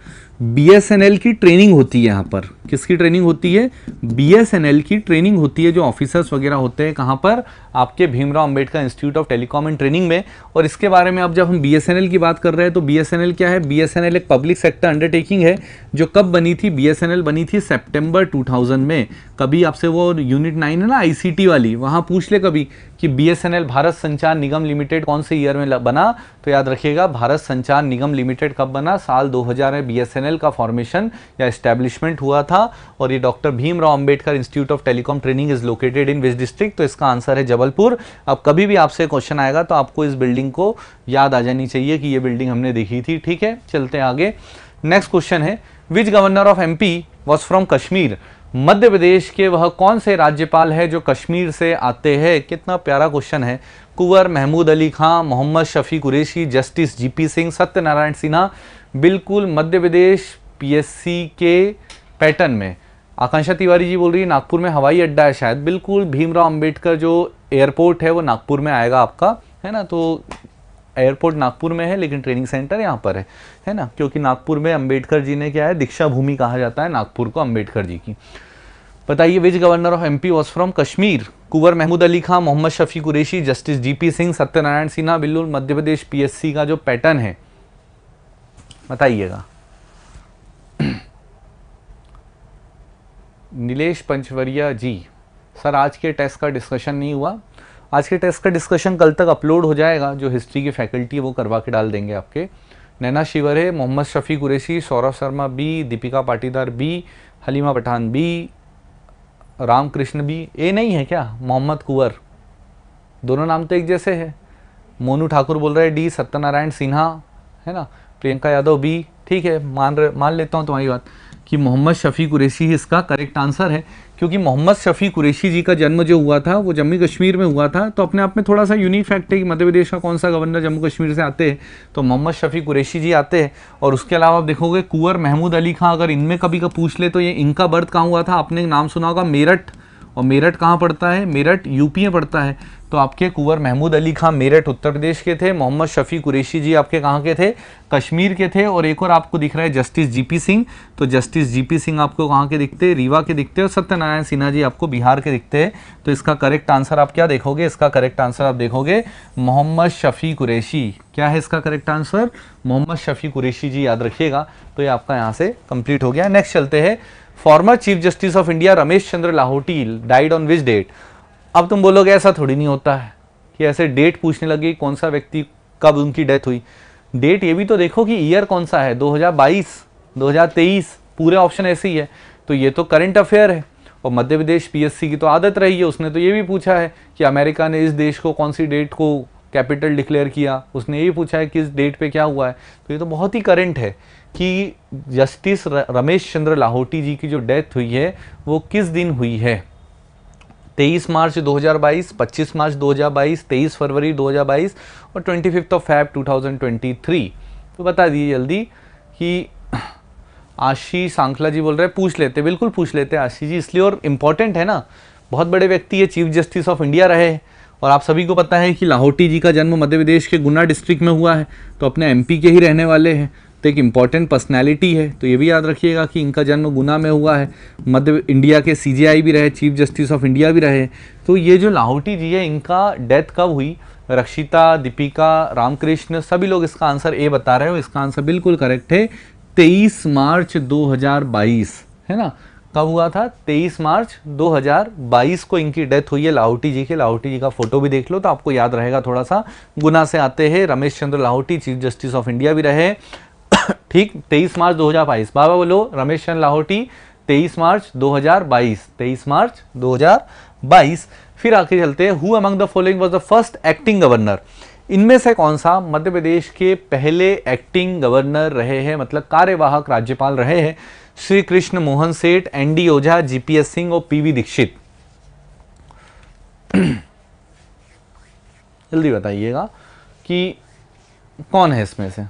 BSNL की ट्रेनिंग होती है यहाँ पर किसकी ट्रेनिंग होती है बीएसएनएल की ट्रेनिंग होती है जो ऑफिसर्स वगैरह होते हैं कहाँ पर आपके Bhimrao Ambedkar institute of telecom and training में और इसके बारे में अब जब हम बीएसएनएल की बात कर रहे हैं तो बीएसएनएल क्या है बीएसएनएल एक पब्लिक सेक्टर अंडरटेकिंग है जो कब बनी थी बीएसएनएल बनी थी सेप्टेम्बर टू में कभी आपसे वो यूनिट नाइन है ना आई वाली वहाँ पूछ ले कभी कि बीएसएनएल भारत संचार निगम लिमिटेड कौन से ईयर में बना तो याद रखिएगा भारत संचार निगम लिमिटेड कब बना साल हजार में एल का फॉर्मेशन या इस्टेब्लिशमेंट हुआ था था और ये doctor Bhimrao Ambedkar institute of telecom training is located in which district तो इसका आंसर है जबलपुर अब कभी भी आपसे क्वेश्चन आएगा तो आपको इस बिल्डिंग को याद आ जानी चाहिए कि ये बिल्डिंग हमने देखी थी ठीक है चलते आगे नेक्स्ट क्वेश्चन है which governor of M P from Kashmir Madhya Pradesh के वह कौन से राज्यपाल है जो कश्मीर से आते हैं कितना प्यारा क्वेश्चन है कुंवर महमूद अली खां मोहम्मद शफी कुरेशी जस्टिस जीपी सिंह सत्यनारायण सिन्हा बिल्कुल मध्य प्रदेश पीएससी के पैटर्न में आकांक्षा तिवारी जी बोल रही है नागपुर में हवाई अड्डा है शायद बिल्कुल भीमराव अंबेडकर जो एयरपोर्ट है वो नागपुर में आएगा आपका है ना तो एयरपोर्ट नागपुर में है लेकिन ट्रेनिंग सेंटर यहाँ पर है है ना क्योंकि नागपुर में अंबेडकर जी ने क्या है दीक्षा भूमि कहा जाता है नागपुर को अंबेडकर जी की बताइए which governor of MP was from Kashmir Kunwar Mahmood Ali Khan Mohammad Shafi Qureshi justice G P Singh Satyanarayan Sinha बिल्लुल मध्य प्रदेश पीएससी का जो पैटर्न है बताइएगा नीलेश पंचवरिया जी सर आज के टेस्ट का डिस्कशन नहीं हुआ आज के टेस्ट का डिस्कशन कल तक अपलोड हो जाएगा जो हिस्ट्री की फैकल्टी है वो करवा के डाल देंगे आपके नैना शिवर है Mohammad Shafi Qureshi Saurabh Sharma B Deepika Patidar B Halima Pathan B Ramkrishna B A नहीं है क्या मोहम्मद कुंवर दोनों नाम तो एक जैसे है मोनू ठाकुर बोल रहे हैं डी सत्यनारायण सिन्हा है ना प्रियंका यादव बी ठीक है मान रहे मान लेता हूँ तुम्हारी बात कि मोहम्मद शफ़ी कुरैशी ही इसका करेक्ट आंसर है क्योंकि मोहम्मद शफ़ी कुरैशी जी का जन्म जो हुआ था वो जम्मू कश्मीर में हुआ था तो अपने आप में थोड़ा सा यूनिक फैक्ट है कि मध्य प्रदेश का कौन सा गवर्नर जम्मू कश्मीर से आते हैं तो मोहम्मद शफ़ी कुरैशी जी आते हैं और उसके अलावा आप देखोगे कुंवर महमूद अली खां अगर इनमें कभी का पूछ ले तो ये इनका बर्थ कहाँ हुआ था आपने नाम सुना होगा मेरठ और मेरठ कहाँ पड़ता है मेरठ यूपी में पड़ता है तो आपके कुंवर महमूद अली खां मेरठ उत्तर प्रदेश के थे मोहम्मद शफी कुरेशी जी आपके कहाँ के थे कश्मीर के थे और एक और आपको दिख रहा है जस्टिस जीपी सिंह तो जस्टिस जीपी सिंह आपको कहाँ के दिखते हैं रीवा के दिखते हैं और सत्यनारायण सिन्हा जी आपको बिहार के दिखते हैं तो इसका करेक्ट आंसर आप क्या देखोगे इसका करेक्ट आंसर आप देखोगे मोहम्मद शफी कुरेशी क्या है इसका करेक्ट आंसर मोहम्मद शफी कुरेशी जी याद रखिएगा तो ये आपका यहाँ से कंप्लीट हो गया नेक्स्ट चलते हैं former chief justice of India Ramesh Chandra Lahoti died on which date अब तुम बोलोगे ऐसा थोड़ी नहीं होता है कि ऐसे डेट पूछने लगे कौन सा व्यक्ति कब उनकी डेथ हुई डेट ये भी तो देखो कि ईयर कौन सा है 2022, 2023 पूरे ऑप्शन ऐसे ही है तो ये तो करंट अफेयर है और मध्य प्रदेश पी की तो आदत रही है उसने तो ये भी पूछा है कि अमेरिका ने इस देश को कौन सी डेट को कैपिटल डिक्लेयर किया उसने ये पूछा है कि इस डेट पे क्या हुआ है तो ये तो बहुत ही करंट है कि जस्टिस रमेश चंद्र लाहौटी जी की जो डेथ हुई है वो किस दिन हुई है 23 मार्च 2022, 25 मार्च 2022, 23 फरवरी 2022 और फिफ्थ ऑफ फैब 2023 तो बता दीजिए जल्दी कि आशीष सांखला जी बोल रहे हैं पूछ लेते बिल्कुल पूछ लेते हैं आशी जी इसलिए और इम्पॉर्टेंट है ना बहुत बड़े व्यक्ति ये चीफ जस्टिस ऑफ इंडिया रहे और आप सभी को पता है कि लाहौटी जी का जन्म मध्य प्रदेश के गुना डिस्ट्रिक्ट में हुआ है तो अपने एमपी के ही रहने वाले हैं तो एक इम्पॉर्टेंट पर्सनैलिटी है तो ये भी याद रखिएगा कि इनका जन्म गुना में हुआ है मध्य इंडिया के सी भी रहे चीफ जस्टिस ऑफ इंडिया भी रहे तो ये जो लाहौटी जी है इनका डेथ कब हुई रक्षिता दीपिका रामकृष्ण सभी लोग इसका आंसर ए बता रहे हो इसका आंसर बिल्कुल करेक्ट है तेईस मार्च 2022 है ना कब हुआ था 23 मार्च 2022 को इनकी डेथ हुई है लाहौटी जी के लाहौटी जी का फोटो भी देख लो तो आपको याद रहेगा थोड़ा सा गुना से आते हैं Ramesh Chandra Lahoti chief justice of India भी रहे ठीक 23 मार्च 2022 बाबा बोलो रमेश चंद लाहौटी 23 मार्च 2022 23 मार्च 2022 फिर आखिर चलते हैं who among the following was the first acting governor इनमें से कौन सा मध्य प्रदेश के पहले एक्टिंग गवर्नर रहे हैं मतलब कार्यवाहक राज्यपाल रहे हैं Shri Krishna Mohan Seth N D Ojha G P S Singh और पीवी दीक्षित <clears throat> जल्दी बताइएगा कि कौन है इसमें से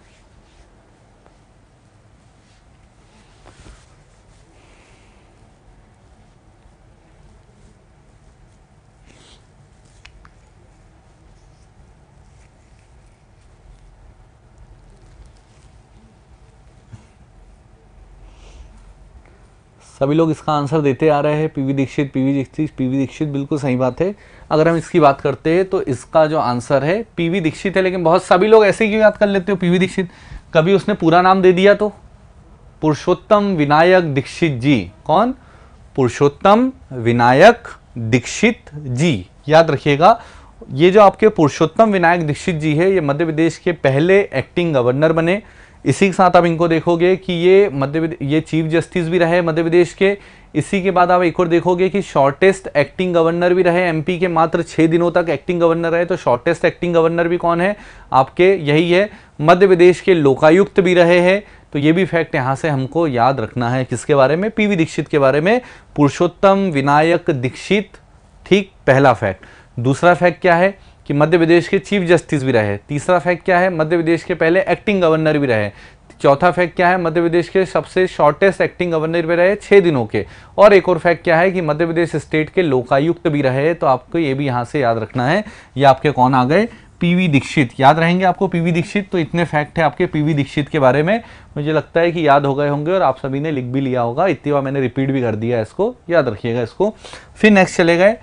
सभी लोग इसका आंसर देते आ रहे हैं P V Dikshit P V Dikshit P V Dikshit बिल्कुल सही बात है अगर हम इसकी बात करते हैं तो इसका जो आंसर है पीवी दीक्षित है लेकिन बहुत सभी लोग ऐसे क्यों याद कर लेते हो पीवी दीक्षित कभी उसने पूरा नाम दे दिया तो पुरुषोत्तम विनायक दीक्षित जी कौन पुरुषोत्तम विनायक दीक्षित जी याद रखिएगा ये जो आपके पुरुषोत्तम विनायक दीक्षित जी है ये मध्य प्रदेश के पहले एक्टिंग गवर्नर बने इसी के साथ आप इनको देखोगे कि ये मध्य ये चीफ जस्टिस भी रहे मध्य प्रदेश के इसी के बाद आप एक और देखोगे कि शॉर्टेस्ट एक्टिंग गवर्नर भी रहे एमपी के मात्र छः दिनों तक एक्टिंग गवर्नर रहे तो शॉर्टेस्ट एक्टिंग गवर्नर भी कौन है आपके यही है मध्य प्रदेश के लोकायुक्त भी रहे हैं तो ये भी फैक्ट यहाँ से हमको याद रखना है किसके बारे में पी दीक्षित के बारे में पुरुषोत्तम विनायक दीक्षित ठीक पहला फैक्ट दूसरा फैक्ट क्या है कि मध्य प्रदेश के चीफ जस्टिस भी रहे तीसरा फैक्ट क्या है मध्य प्रदेश के पहले एक्टिंग गवर्नर भी रहे चौथा फैक्ट क्या है मध्य प्रदेश के सबसे शॉर्टेस्ट एक्टिंग गवर्नर भी रहे छः दिनों के और एक और फैक्ट क्या है कि मध्य प्रदेश स्टेट के लोकायुक्त भी रहे तो आपको ये भी यहाँ से याद रखना है ये आपके कौन आ गए पीवी दीक्षित याद रहेंगे आपको पीवी दीक्षित तो इतने फैक्ट है आपके पीवी दीक्षित के बारे में मुझे लगता है कि याद हो गए होंगे और आप सभी ने लिख भी लिया होगा इतनी बार मैंने रिपीट भी कर दिया है इसको याद रखिएगा इसको फिर नेक्स्ट चले गए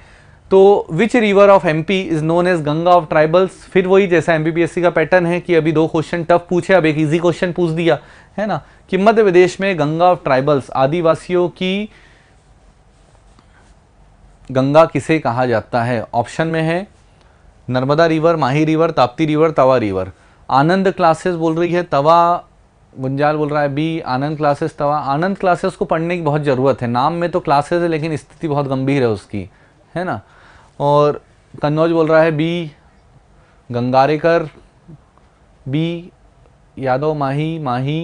तो which river of M P is known as Ganga of tribals फिर वही जैसा एम का पैटर्न है कि अभी दो क्वेश्चन टफ पूछे अब एक ईजी क्वेश्चन पूछ दिया है ना कि मध्य प्रदेश में गंगा ऑफ ट्राइबल्स आदिवासियों की गंगा किसे कहा जाता है ऑप्शन में है Narmada river Mahi river Tapti river Tawa river Anand classes बोल रही है तवा गुंजाल बोल रहा है B Anand classes Tawa Anand classes को पढ़ने की बहुत ज़रूरत है नाम में तो क्लासेस है लेकिन स्थिति बहुत गंभीर है उसकी है ना और कन्नौज बोल रहा है बी गंगारेकर बी यादव माही माही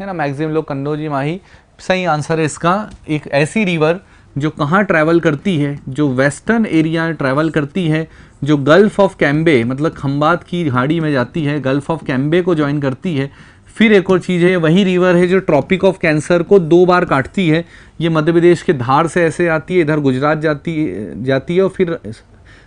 है ना मैक्सिमम लोग कन्नौजी माही सही आंसर है इसका एक ऐसी रिवर जो कहाँ ट्रैवल करती है जो वेस्टर्न एरिया ट्रैवल करती है जो गल्फ़ ऑफ कैम्बे मतलब खम्बात की घाड़ी में जाती है गल्फ़ ऑफ कैम्बे को ज्वाइन करती है फिर एक और चीज़ है वही रिवर है जो ट्रॉपिक ऑफ कैंसर को दो बार काटती है ये मध्य प्रदेश के धार से ऐसे आती है इधर गुजरात जाती जाती है और फिर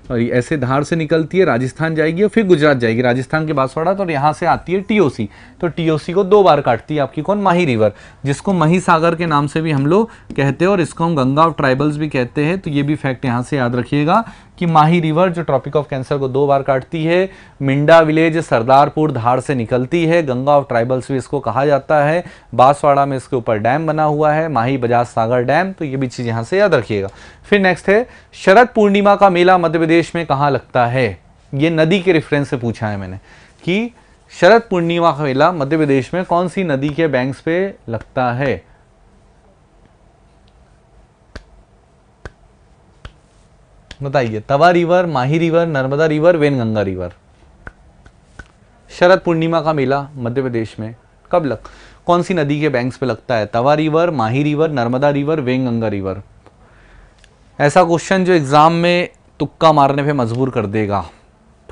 सॉरी ऐसे धार से निकलती है राजस्थान जाएगी और फिर गुजरात जाएगी राजस्थान के बांसवाड़ा तो यहाँ से आती है टीओसी तो टीओसी को दो बार काटती है आपकी कौन माही रिवर जिसको मही सागर के नाम से भी हम लोग कहते हैं और इसको हम गंगा ऑफ ट्राइबल्स भी कहते हैं तो ये भी फैक्ट यहाँ से याद रखिएगा कि माही रिवर जो ट्रॉपिक ऑफ कैंसर को दो बार काटती है मिंडा विलेज सरदारपुर धार से निकलती है गंगा ऑफ ट्राइबल्स भी इसको कहा जाता है बांसवाड़ा में इसके ऊपर डैम बना हुआ है माही बजाज सागर डैम तो ये भी चीज़ यहाँ से याद रखिएगा फिर नेक्स्ट है शरद पूर्णिमा का मेला मध्य प्रदेश में कहाँ लगता है ये नदी के रेफरेंस से पूछा है मैंने कि शरद पूर्णिमा का मेला मध्य प्रदेश में कौन सी नदी के बैंक्स पे लगता है बताइए Tawa river Mahi river Narmada river Wainganga river Sharad Purnima का मेला मध्य प्रदेश में कब लग कौन सी नदी के बैंक्स पे लगता है Tawa river Mahi river Narmada river Wainganga river ऐसा क्वेश्चन जो एग्ज़ाम में तुक्का मारने पे मजबूर कर देगा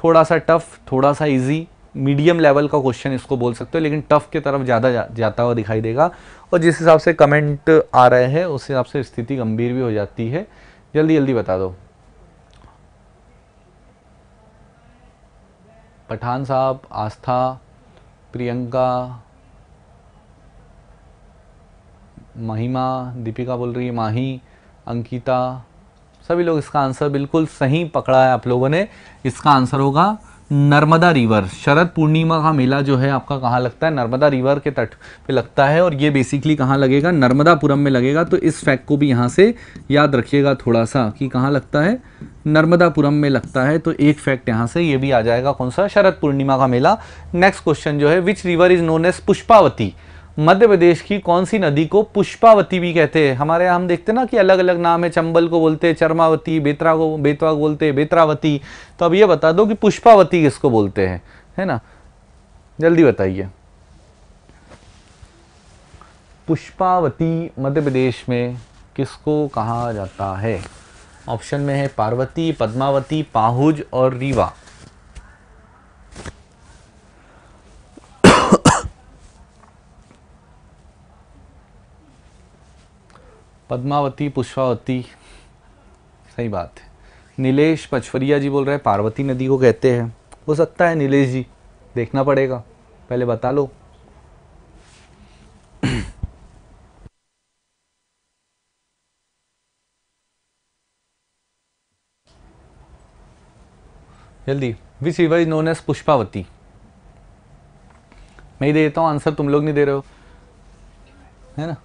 थोड़ा सा टफ थोड़ा सा इजी मीडियम लेवल का क्वेश्चन इसको बोल सकते हो लेकिन टफ की तरफ ज़्यादा जा, जाता हुआ दिखाई देगा और जिस हिसाब से कमेंट आ रहे हैं उस हिसाब से स्थिति गंभीर भी हो जाती है जल्दी जल्दी बता दो पठान साहब आस्था प्रियंका महिमा दीपिका बोल रही है माही अंकिता सभी लोग इसका आंसर बिल्कुल सही पकड़ा है आप लोगों ने इसका आंसर होगा नर्मदा रिवर शरद पूर्णिमा का मेला जो है आपका कहाँ लगता है नर्मदा रिवर के तट पे लगता है और ये बेसिकली कहाँ लगेगा नर्मदापुरम में लगेगा तो इस फैक्ट को भी यहाँ से याद रखिएगा थोड़ा सा कि कहाँ लगता है नर्मदापुरम में लगता है तो एक फैक्ट यहाँ से ये भी आ जाएगा कौन सा शरद पूर्णिमा का मेला नेक्स्ट क्वेश्चन जो है which river is known as Pushpavati Madhya Pradesh की कौन सी नदी को पुष्पावती भी कहते हैं हमारे यहाँ हम देखते ना कि अलग अलग नाम है चंबल को बोलते हैं चरमावती बेतरा को बेतवा को बोलते हैं बेतरावती तो अब ये बता दो कि पुष्पावती किसको बोलते हैं है ना जल्दी बताइए पुष्पावती मध्य प्रदेश में किसको कहा जाता है ऑप्शन में है पार्वती पद्मावती पाहुज और रीवा पद्मावती पुष्पावती सही बात है नीलेश पचफरिया जी बोल रहे हैं पार्वती नदी को कहते हैं हो सकता है नीलेश जी देखना पड़ेगा पहले बता लो जल्दी which river is known as Pushpavati मैं ही दे देता हूँ आंसर तुम लोग नहीं दे रहे हो है ना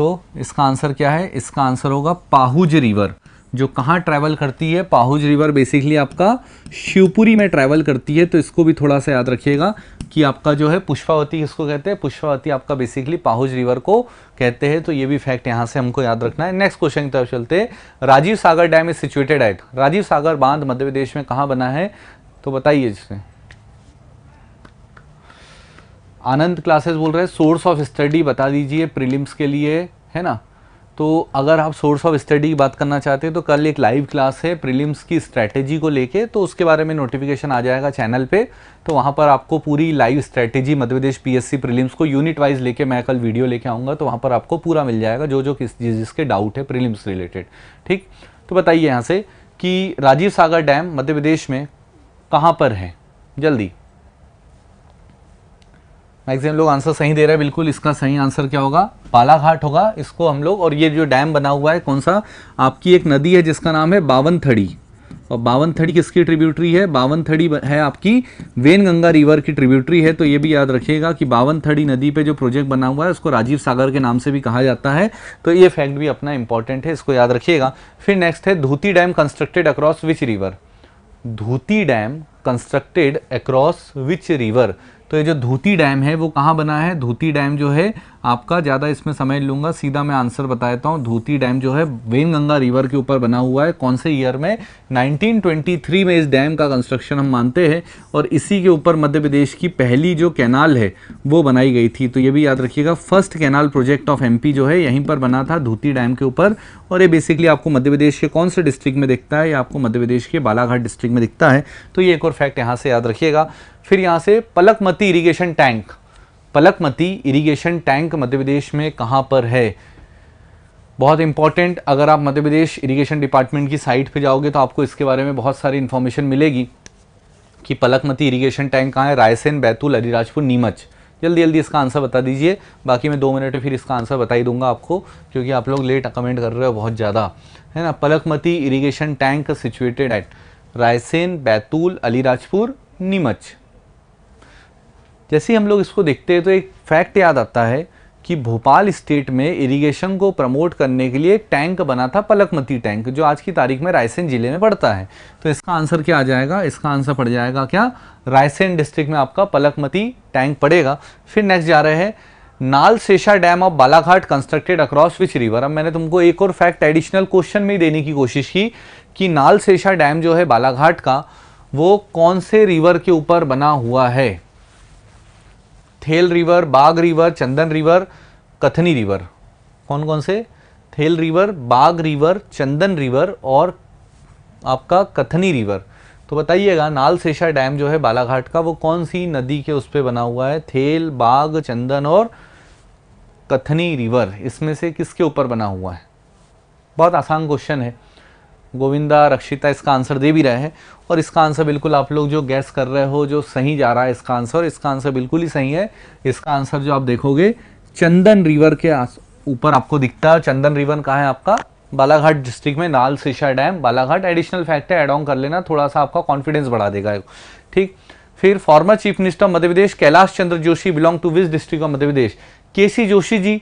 तो इसका आंसर क्या है इसका आंसर होगा पाहुज रिवर जो कहाँ ट्रैवल करती है पाहुज रिवर बेसिकली आपका शिवपुरी में ट्रैवल करती है तो इसको भी थोड़ा सा याद रखिएगा कि आपका जो है पुष्पावती इसको कहते हैं पुष्पावती आपका बेसिकली पाहुज रिवर को कहते हैं तो ये भी फैक्ट यहाँ से हमको याद रखना है नेक्स्ट क्वेश्चन की तरफ चलते Rajiv Sagar dam is situated at Rajiv Sagar बांध मध्य प्रदेश में कहाँ बना है तो बताइए इसमें आनंद क्लासेस बोल रहे हैं सोर्स ऑफ स्टडी बता दीजिए प्रीलिम्स के लिए है ना तो अगर आप सोर्स ऑफ स्टडी की बात करना चाहते हैं तो कल एक लाइव क्लास है प्रीलिम्स की स्ट्रैटेजी को लेके तो उसके बारे में नोटिफिकेशन आ जाएगा चैनल पे तो वहाँ पर आपको पूरी live strategy Madhya Pradesh PSC prelims को यूनिट वाइज लेके मैं कल वीडियो लेके आऊँगा तो वहाँ पर आपको पूरा मिल जाएगा जो जो किस जिसके डाउट है प्रिलिम्स रिलेटेड ठीक तो बताइए यहाँ से कि राजीव सागर डैम मध्य प्रदेश में कहाँ पर है जल्दी मैक्सिमम लोग आंसर सही दे रहे हैं बिल्कुल इसका सही आंसर क्या होगा पालाघाट होगा इसको हम लोग और ये जो डैम बना हुआ है कौन सा आपकी एक नदी है जिसका नाम है बावन थड़ी और बावन थड़ी किसकी ट्रिब्यूटरी है बावन थड़ी है आपकी वेन गंगा रिवर की ट्रिब्यूटरी है तो ये भी याद रखिएगा कि बावन थड़ी नदी पे जो प्रोजेक्ट बना हुआ है उसको राजीव सागर के नाम से भी कहा जाता है तो ये फैक्ट भी अपना इंपॉर्टेंट है इसको याद रखिएगा फिर नेक्स्ट है Dhuti dam constructed across which river Dhuti dam constructed across which river तो ये जो धोती डैम है वो कहाँ बना है धोती डैम जो है आपका ज़्यादा इसमें समझ लूँगा सीधा मैं आंसर बता देता हूँ धोती डैम जो है वेनगंगा रिवर के ऊपर बना हुआ है कौन से ईयर में 1923 में इस डैम का कंस्ट्रक्शन हम मानते हैं और इसी के ऊपर मध्य प्रदेश की पहली जो कैनाल है वो बनाई गई थी तो ये भी याद रखिएगा first canal project of M जो है यहीं पर बना था धोती डैम के ऊपर और ये बेसिकली आपको मध्य प्रदेश के कौन से डिस्ट्रिक्ट में दिखता है या आपको मध्य प्रदेश के बालाघाट डिस्ट्रिक्ट में दिखता है तो ये एक और फैक्ट यहाँ से याद रखिएगा फिर यहाँ से Palakmati irrigation tank Palakmati irrigation tank Madhya Pradesh में कहाँ पर है बहुत इंपॉर्टेंट अगर आप मध्य प्रदेश इरिगेशन डिपार्टमेंट की साइट पे जाओगे तो आपको इसके बारे में बहुत सारी इन्फॉर्मेशन मिलेगी कि पलकमती इरिगेशन टैंक कहाँ है रायसेन बैतूल अलीराजपुर नीमच जल्दी जल्दी इसका आंसर बता दीजिए बाकी मैं दो मिनट में फिर इसका आंसर बता ही दूंगा आपको क्योंकि आप लोग लेट कमेंट कर रहे हो बहुत ज़्यादा है ना Palakmati irrigation tank situated at Raisen Betul Alirajpur Neemuch जैसे हम लोग इसको देखते हैं तो एक फैक्ट याद आता है कि भोपाल स्टेट में इरिगेशन को प्रमोट करने के लिए टैंक बना था पलकमती टैंक जो आज की तारीख में रायसेन ज़िले में पड़ता है तो इसका आंसर क्या आ जाएगा इसका आंसर पड़ जाएगा क्या रायसेन डिस्ट्रिक्ट में आपका पलकमती टैंक पड़ेगा फिर नेक्स्ट जा रहे हैं Nahlesara dam of Balaghat constructed across which river अब मैंने तुमको एक और फैक्ट एडिशनल क्वेश्चन में देने की कोशिश की कि नाल सेशा डैम जो है बालाघाट का वो कौन से रिवर के ऊपर बना हुआ है Thel river Bagh river Chandan river Kathni river कौन कौन से Thel river Bagh river Chandan river और आपका कथनी रिवर तो बताइएगा नाल सेशा डैम जो है बालाघाट का वो कौन सी नदी के उस पर बना हुआ है थेल बाग चंदन और कथनी रिवर इसमें से किसके ऊपर बना हुआ है बहुत आसान क्वेश्चन है गोविंदा रक्षिता इसका आंसर दे भी रहे हैं और इसका आंसर बिल्कुल आप लोग जो गैस कर रहे हो जो सही जा रहा है इसका आंसर इसका आंसर बिल्कुल ही सही है इसका आंसर जो आप देखोगे चंदन रिवर के ऊपर आपको दिखता है चंदन रिवर कहाँ है आपका बालाघाट डिस्ट्रिक्ट में Nahlesara dam Balaghat additional fact है एड ऑन कर लेना थोड़ा सा आपका कॉन्फिडेंस बढ़ा देगा ठीक फिर former chief minister Madhya Pradesh Kailash Chandra Joshi belong to which district of Madhya Pradesh K C Joshi जी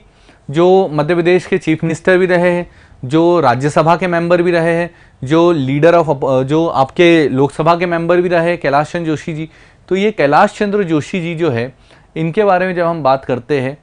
जो मध्य प्रदेश के चीफ मिनिस्टर भी रहे हैं जो राज्यसभा के मेंबर भी रहे हैं जो लीडर ऑफ जो आपके लोकसभा के मेंबर भी रहे कैलाश चंद्र जोशी जी तो ये कैलाश चंद्र जोशी जी जो है इनके बारे में जब हम बात करते हैं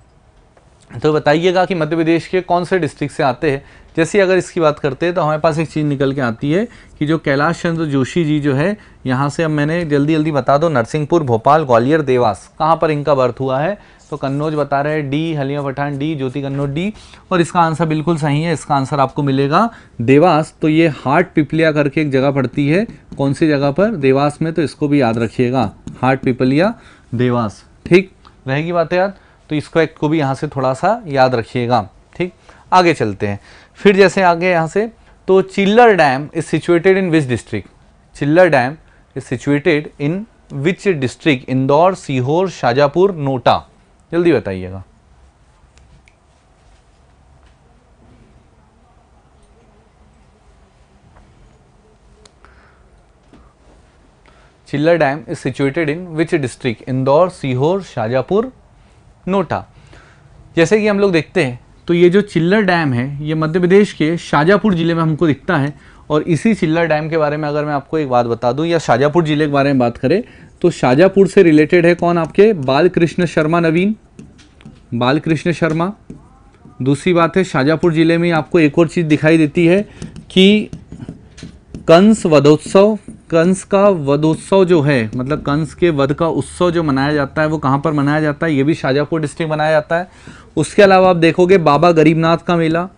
तो बताइएगा कि मध्य प्रदेश के कौन से डिस्ट्रिक्ट से आते हैं जैसे अगर इसकी बात करते हैं तो हमारे पास एक चीज़ निकल के आती है कि जो कैलाश चंद्र जोशी जी जो है यहाँ से अब मैंने जल्दी जल्दी बता दो नरसिंहपुर भोपाल ग्वालियर देवास कहाँ पर इनका बर्थ हुआ है तो कन्नौज बता रहे हैं D Haliya Pathan D Jyoti Kannauj D और इसका आंसर बिल्कुल सही है इसका आंसर आपको मिलेगा देवास तो ये हाट पिपलिया करके एक जगह पड़ती है कौन सी जगह पर देवास में तो इसको भी याद रखिएगा हाट पिपलिया देवास ठीक रहेगी बातें याद तो इसको एक को भी यहाँ से थोड़ा सा याद रखिएगा ठीक आगे चलते हैं फिर जैसे आगे यहाँ से तो Chillar dam is situated in which district Chillar dam is situated in which district Indore Sehore Shajapur नोटा जल्दी बताइएगा Chilla dam is situated in which district Indore Sehore Shahjahapur नोटा जैसे कि हम लोग देखते हैं तो ये जो चिल्लर डैम है ये मध्य प्रदेश के शाहजहापुर ज़िले में हमको दिखता है और इसी चिल्लर डैम के बारे में अगर मैं आपको एक बात बता दूं या शाहजहापुर ज़िले के बारे में बात करें तो शाजापुर से रिलेटेड है कौन आपके बालकृष्ण शर्मा नवीन बालकृष्ण शर्मा दूसरी बात है शाजापुर ज़िले में आपको एक और चीज़ दिखाई देती है कि कंस वधोत्सव कंस का वधोत्सव जो है मतलब कंस के वध का उत्सव जो मनाया जाता है वो कहाँ पर मनाया जाता है ये भी शाजापुर डिस्ट्रिक्ट मनाया जाता है उसके अलावा आप देखोगे बाबा गरीबनाथ का मेला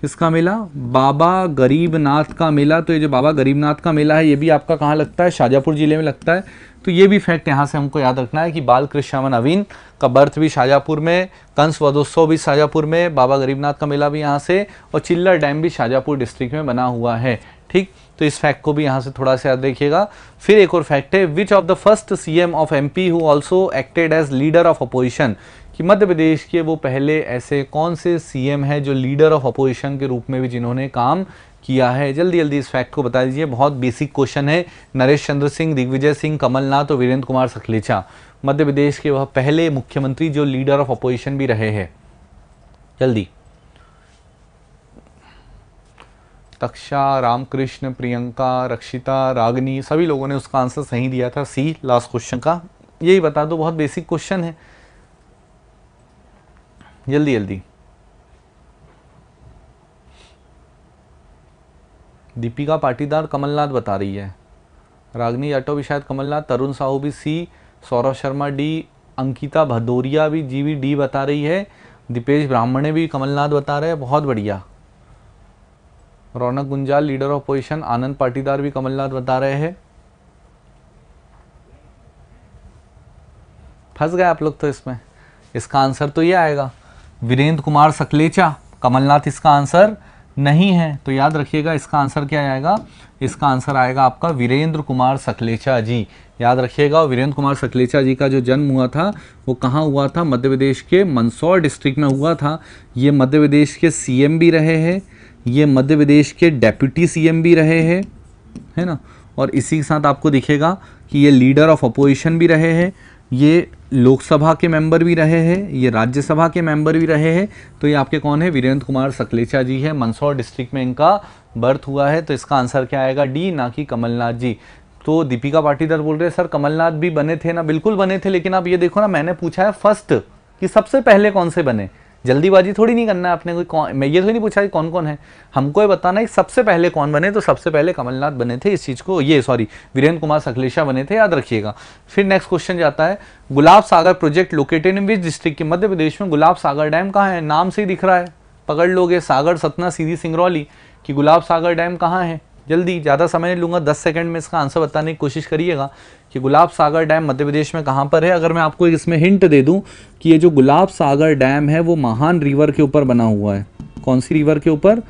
किसका मेला बाबा गरीबनाथ का मेला तो ये जो बाबा गरीबनाथ का मेला है ये भी आपका कहाँ लगता है शाजापुर ज़िले में लगता है तो ये भी फैक्ट यहाँ से हमको याद रखना है कि बाल कृष्णावन अवीन का बर्थ भी शाहजहाँपुर में कंस वधोत्सव भी शाहजहाँपुर में बाबा गरीबनाथ का मेला भी यहाँ से और चिल्लर डैम भी शाहजहाँपुर डिस्ट्रिक्ट में बना हुआ है ठीक तो इस फैक्ट को भी यहाँ से थोड़ा सा याद रखिएगा फिर एक और फैक्ट है which of the first C of P who acted as leader of opposition कि मध्य प्रदेश के वो पहले ऐसे कौन से सीएम हैं जो लीडर ऑफ अपोजिशन के रूप में भी जिन्होंने काम किया है जल्दी जल्दी इस फैक्ट को बता दीजिए बहुत बेसिक क्वेश्चन है नरेश चंद्र सिंह दिग्विजय सिंह कमलनाथ और वीरेंद्र कुमार सखलेचा मध्य प्रदेश के वह पहले मुख्यमंत्री जो लीडर ऑफ अपोजिशन भी रहे हैं जल्दी तक्षा रामकृष्ण प्रियंका रक्षिता रागनी सभी लोगों ने उसका आंसर सही दिया था सी लास्ट क्वेश्चन का यही बता दो बहुत बेसिक क्वेश्चन है जल्दी जल्दी दीपिका पाटीदार कमलनाथ बता रही है रागनी जाटो भी शायद कमलनाथ तरुण साहू भी सी सौरभ शर्मा डी अंकिता भदौरिया भी जी भी डी बता रही है दीपेश ब्राह्मणे भी कमलनाथ बता रहे हैं बहुत बढ़िया Raunak Gunjal leader of position Anand Patidar भी कमलनाथ बता रहे हैं फंस गए आप लोग तो इसमें इसका आंसर तो ये आएगा वीरेंद्र कुमार सकलेचा कमलनाथ इसका आंसर नहीं है तो याद रखिएगा इसका आंसर क्या आएगा इसका आंसर आएगा आपका वीरेंद्र कुमार सकलेचा जी याद रखिएगा वीरेंद्र कुमार सकलेचा जी का जो जन्म हुआ था वो कहाँ हुआ था मध्य प्रदेश के मंदसौर डिस्ट्रिक्ट में हुआ था ये मध्य प्रदेश के एम भी रहे हैं ये मध्य प्रदेश के डेप्यूटी एम भी रहे हैं है ना और इसी के साथ आपको दिखेगा कि ये लीडर ऑफ अपोजिशन भी रहे हैं ये लोकसभा के मेंबर भी रहे हैं ये राज्यसभा के मेंबर भी रहे हैं तो ये आपके कौन है वीरेंद्र कुमार सकलेचा जी है मंदसौर डिस्ट्रिक्ट में इनका बर्थ हुआ है तो इसका आंसर क्या आएगा डी ना कि कमलनाथ जी तो दीपिका पाटीदार बोल रहे हैं सर कमलनाथ भी बने थे ना बिल्कुल बने थे लेकिन आप ये देखो ना मैंने पूछा है फर्स्ट कि सबसे पहले कौन से बने जल्दीबाजी थोड़ी नहीं करना है कोई कौन मैं ये थोड़ी तो नहीं पूछा कि कौन कौन है हमको ये बताना है कि सबसे पहले कौन बने तो सबसे पहले कमलनाथ बने थे इस चीज़ को ये सॉरी वीरेंद्र कुमार सकलेशा बने थे याद रखिएगा फिर नेक्स्ट क्वेश्चन जाता है Gulab Sagar project located in which district के मध्य प्रदेश में गुलाब सागर डैम कहाँ है नाम से ही दिख रहा है पकड़ लोगे सागर सतना सीधी सिंगरौली कि गुलाब सागर डैम कहाँ है जल्दी ज़्यादा समय नहीं लूँगा दस सेकेंड में इसका आंसर बताने की कोशिश करिएगा कि गुलाब सागर डैम मध्य प्रदेश में कहाँ पर है अगर मैं आपको इसमें हिंट दे दूँ कि ये जो गुलाब सागर डैम है वो महान रिवर के ऊपर बना हुआ है कौन सी रिवर के ऊपर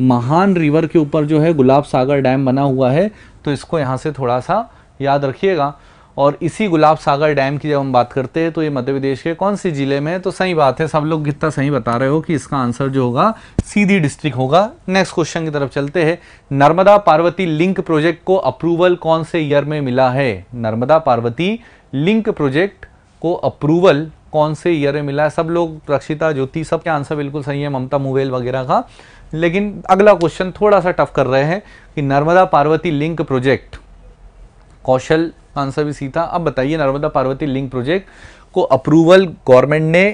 महान रिवर के ऊपर जो है गुलाब सागर डैम बना हुआ है तो इसको यहाँ से थोड़ा सा याद रखिएगा और इसी गुलाब सागर डैम की जब हम बात करते हैं तो ये मध्य प्रदेश के कौन से ज़िले में है तो सही बात है सब लोग कितना सही बता रहे हो कि इसका आंसर जो होगा सीधी डिस्ट्रिक्ट होगा नेक्स्ट क्वेश्चन की तरफ चलते हैं नर्मदा पार्वती लिंक प्रोजेक्ट को अप्रूवल कौन से ईयर में मिला है नर्मदा पार्वती लिंक प्रोजेक्ट को अप्रूवल कौन से ईयर में मिला है सब लोग रक्षिता ज्योति सब के आंसर बिल्कुल सही है ममता मुवेल वगैरह का लेकिन अगला क्वेश्चन थोड़ा सा टफ कर रहे हैं कि Narmada Parvati link project Kaushal answer भी सी था अब बताइए नर्मदा पार्वती लिंक प्रोजेक्ट को अप्रूवल गवर्नमेंट ने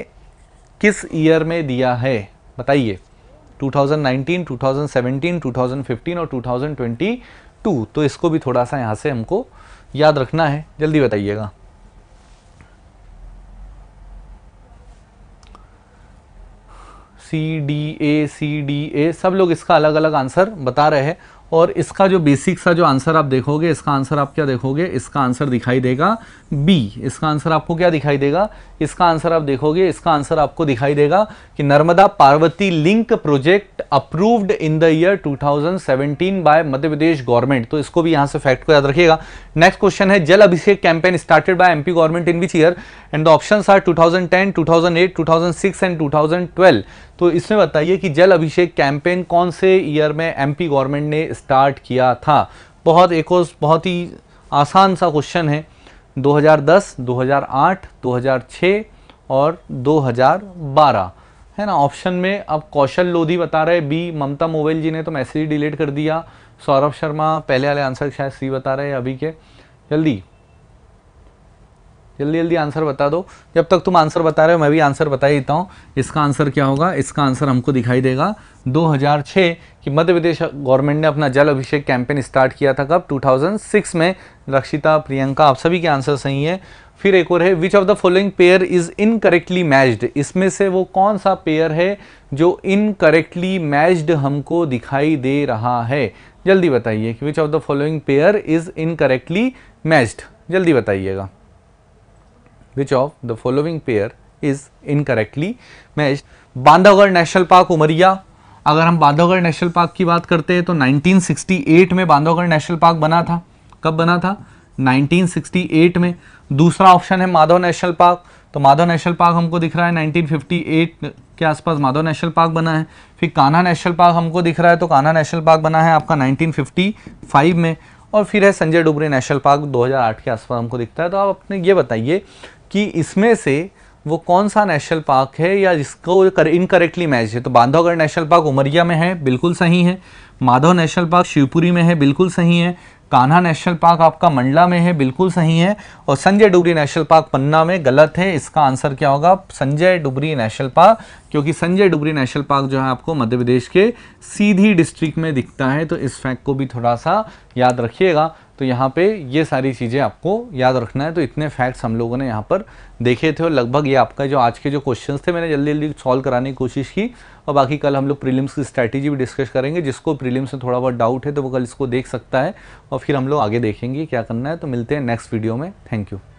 किस ईयर में दिया है बताइए 2019, 2017, 2015 और 2022 तो इसको भी थोड़ा सा यहाँ से हमको याद रखना है जल्दी बताइएगा C D A C D A सब लोग इसका अलग अलग आंसर बता रहे हैं और इसका जो बेसिक सा जो आंसर आप देखोगे इसका आंसर आप क्या देखोगे इसका आंसर दिखाई देगा बी इसका आंसर आपको क्या दिखाई देगा इसका आंसर आप देखोगे इसका आंसर आपको दिखाई देगा कि Narmada Parvati link project approved in the year 2017 by Madhya Pradesh government तो इसको भी यहां से फैक्ट को याद रखिएगा नेक्स्ट क्वेश्चन है Jal Abhishek campaign started by MP government in which year and the options are two thousand 2006 and two तो इसमें बताइए कि जल अभिषेक कैंपेन कौन से ईयर में एमपी गवर्नमेंट ने स्टार्ट किया था बहुत एक बहुत ही आसान सा क्वेश्चन है 2010, 2008, 2006 और 2012 है ना ऑप्शन में अब कौशल लोधी बता रहे बी ममता मोबाइल जी ने तो मैसेज डिलीट कर दिया सौरभ शर्मा पहले वाले आंसर शायद सी बता रहे हैं अभी के जल्दी जल्दी जल्दी आंसर बता दो जब तक तुम आंसर बता रहे हो मैं भी आंसर बता ही देता हूँ इसका आंसर क्या होगा इसका आंसर हमको दिखाई देगा 2006 कि मध्य प्रदेश गवर्नमेंट ने अपना जल अभिषेक कैंपेन स्टार्ट किया था कब 2006 में रक्षिता प्रियंका आप सभी के आंसर सही है फिर एक और है which of the following pair is incorrectly matched इसमें से वो कौन सा पेयर है जो इनकरेक्टली मैच्ड हमको दिखाई दे रहा है जल्दी बताइए कि which of the following pair is incorrectly matched जल्दी बताइएगा which of the following pair is incorrectly matched Bandhavgarh national park Umaria अगर हम बांधवगढ़ नेशनल पार्क की बात करते हैं तो 1968 में बांधवगढ़ नेशनल पार्क बना था कब बना था 1968 में दूसरा ऑप्शन है माधव नेशनल पार्क तो माधव नेशनल पार्क हमको दिख रहा है 1958 के आसपास माधव नेशनल पार्क बना है फिर कान्हा नेशनल पार्क हमको दिख रहा है तो कान्हा नेशनल पार्क बना है आपका नाइनटीन में और फिर है संजय डुबरे नेशनल पार्क दो के आसपास हमको दिखता है तो आप अपने ये बताइए कि इसमें से वो कौन सा नेशनल पार्क है या जिसको कर इनकरेक्टली मैच है तो बांधवगढ़ नेशनल पार्क उमरिया में है बिल्कुल सही है माधव नेशनल पार्क शिवपुरी में है बिल्कुल सही है कान्हा नेशनल पार्क आपका मंडला में है बिल्कुल सही है और संजय डुबरी नेशनल पार्क पन्ना में गलत है इसका आंसर क्या होगा संजय डुबरी नेशनल पार्क क्योंकि संजय डुबरी नेशनल पार्क जो है आपको मध्य प्रदेश के सीधी डिस्ट्रिक्ट में दिखता है तो इस फैक्ट को भी थोड़ा सा याद रखिएगा तो यहाँ पे ये सारी चीज़ें आपको याद रखना है तो इतने फैक्ट्स हम लोगों ने यहाँ पर देखे थे और लगभग ये आपका जो आज के जो क्वेश्चंस थे मैंने जल्दी जल्दी सॉल्व कराने की कोशिश की और बाकी कल हम लोग प्रीलिम्स की स्ट्रैटेजी भी डिस्कस करेंगे जिसको प्रीलिम्स में थोड़ा बहुत डाउट है तो वो कल इसको देख सकता है और फिर हम लोग आगे देखेंगे क्या करना है तो मिलते हैं नेक्स्ट वीडियो में थैंक यू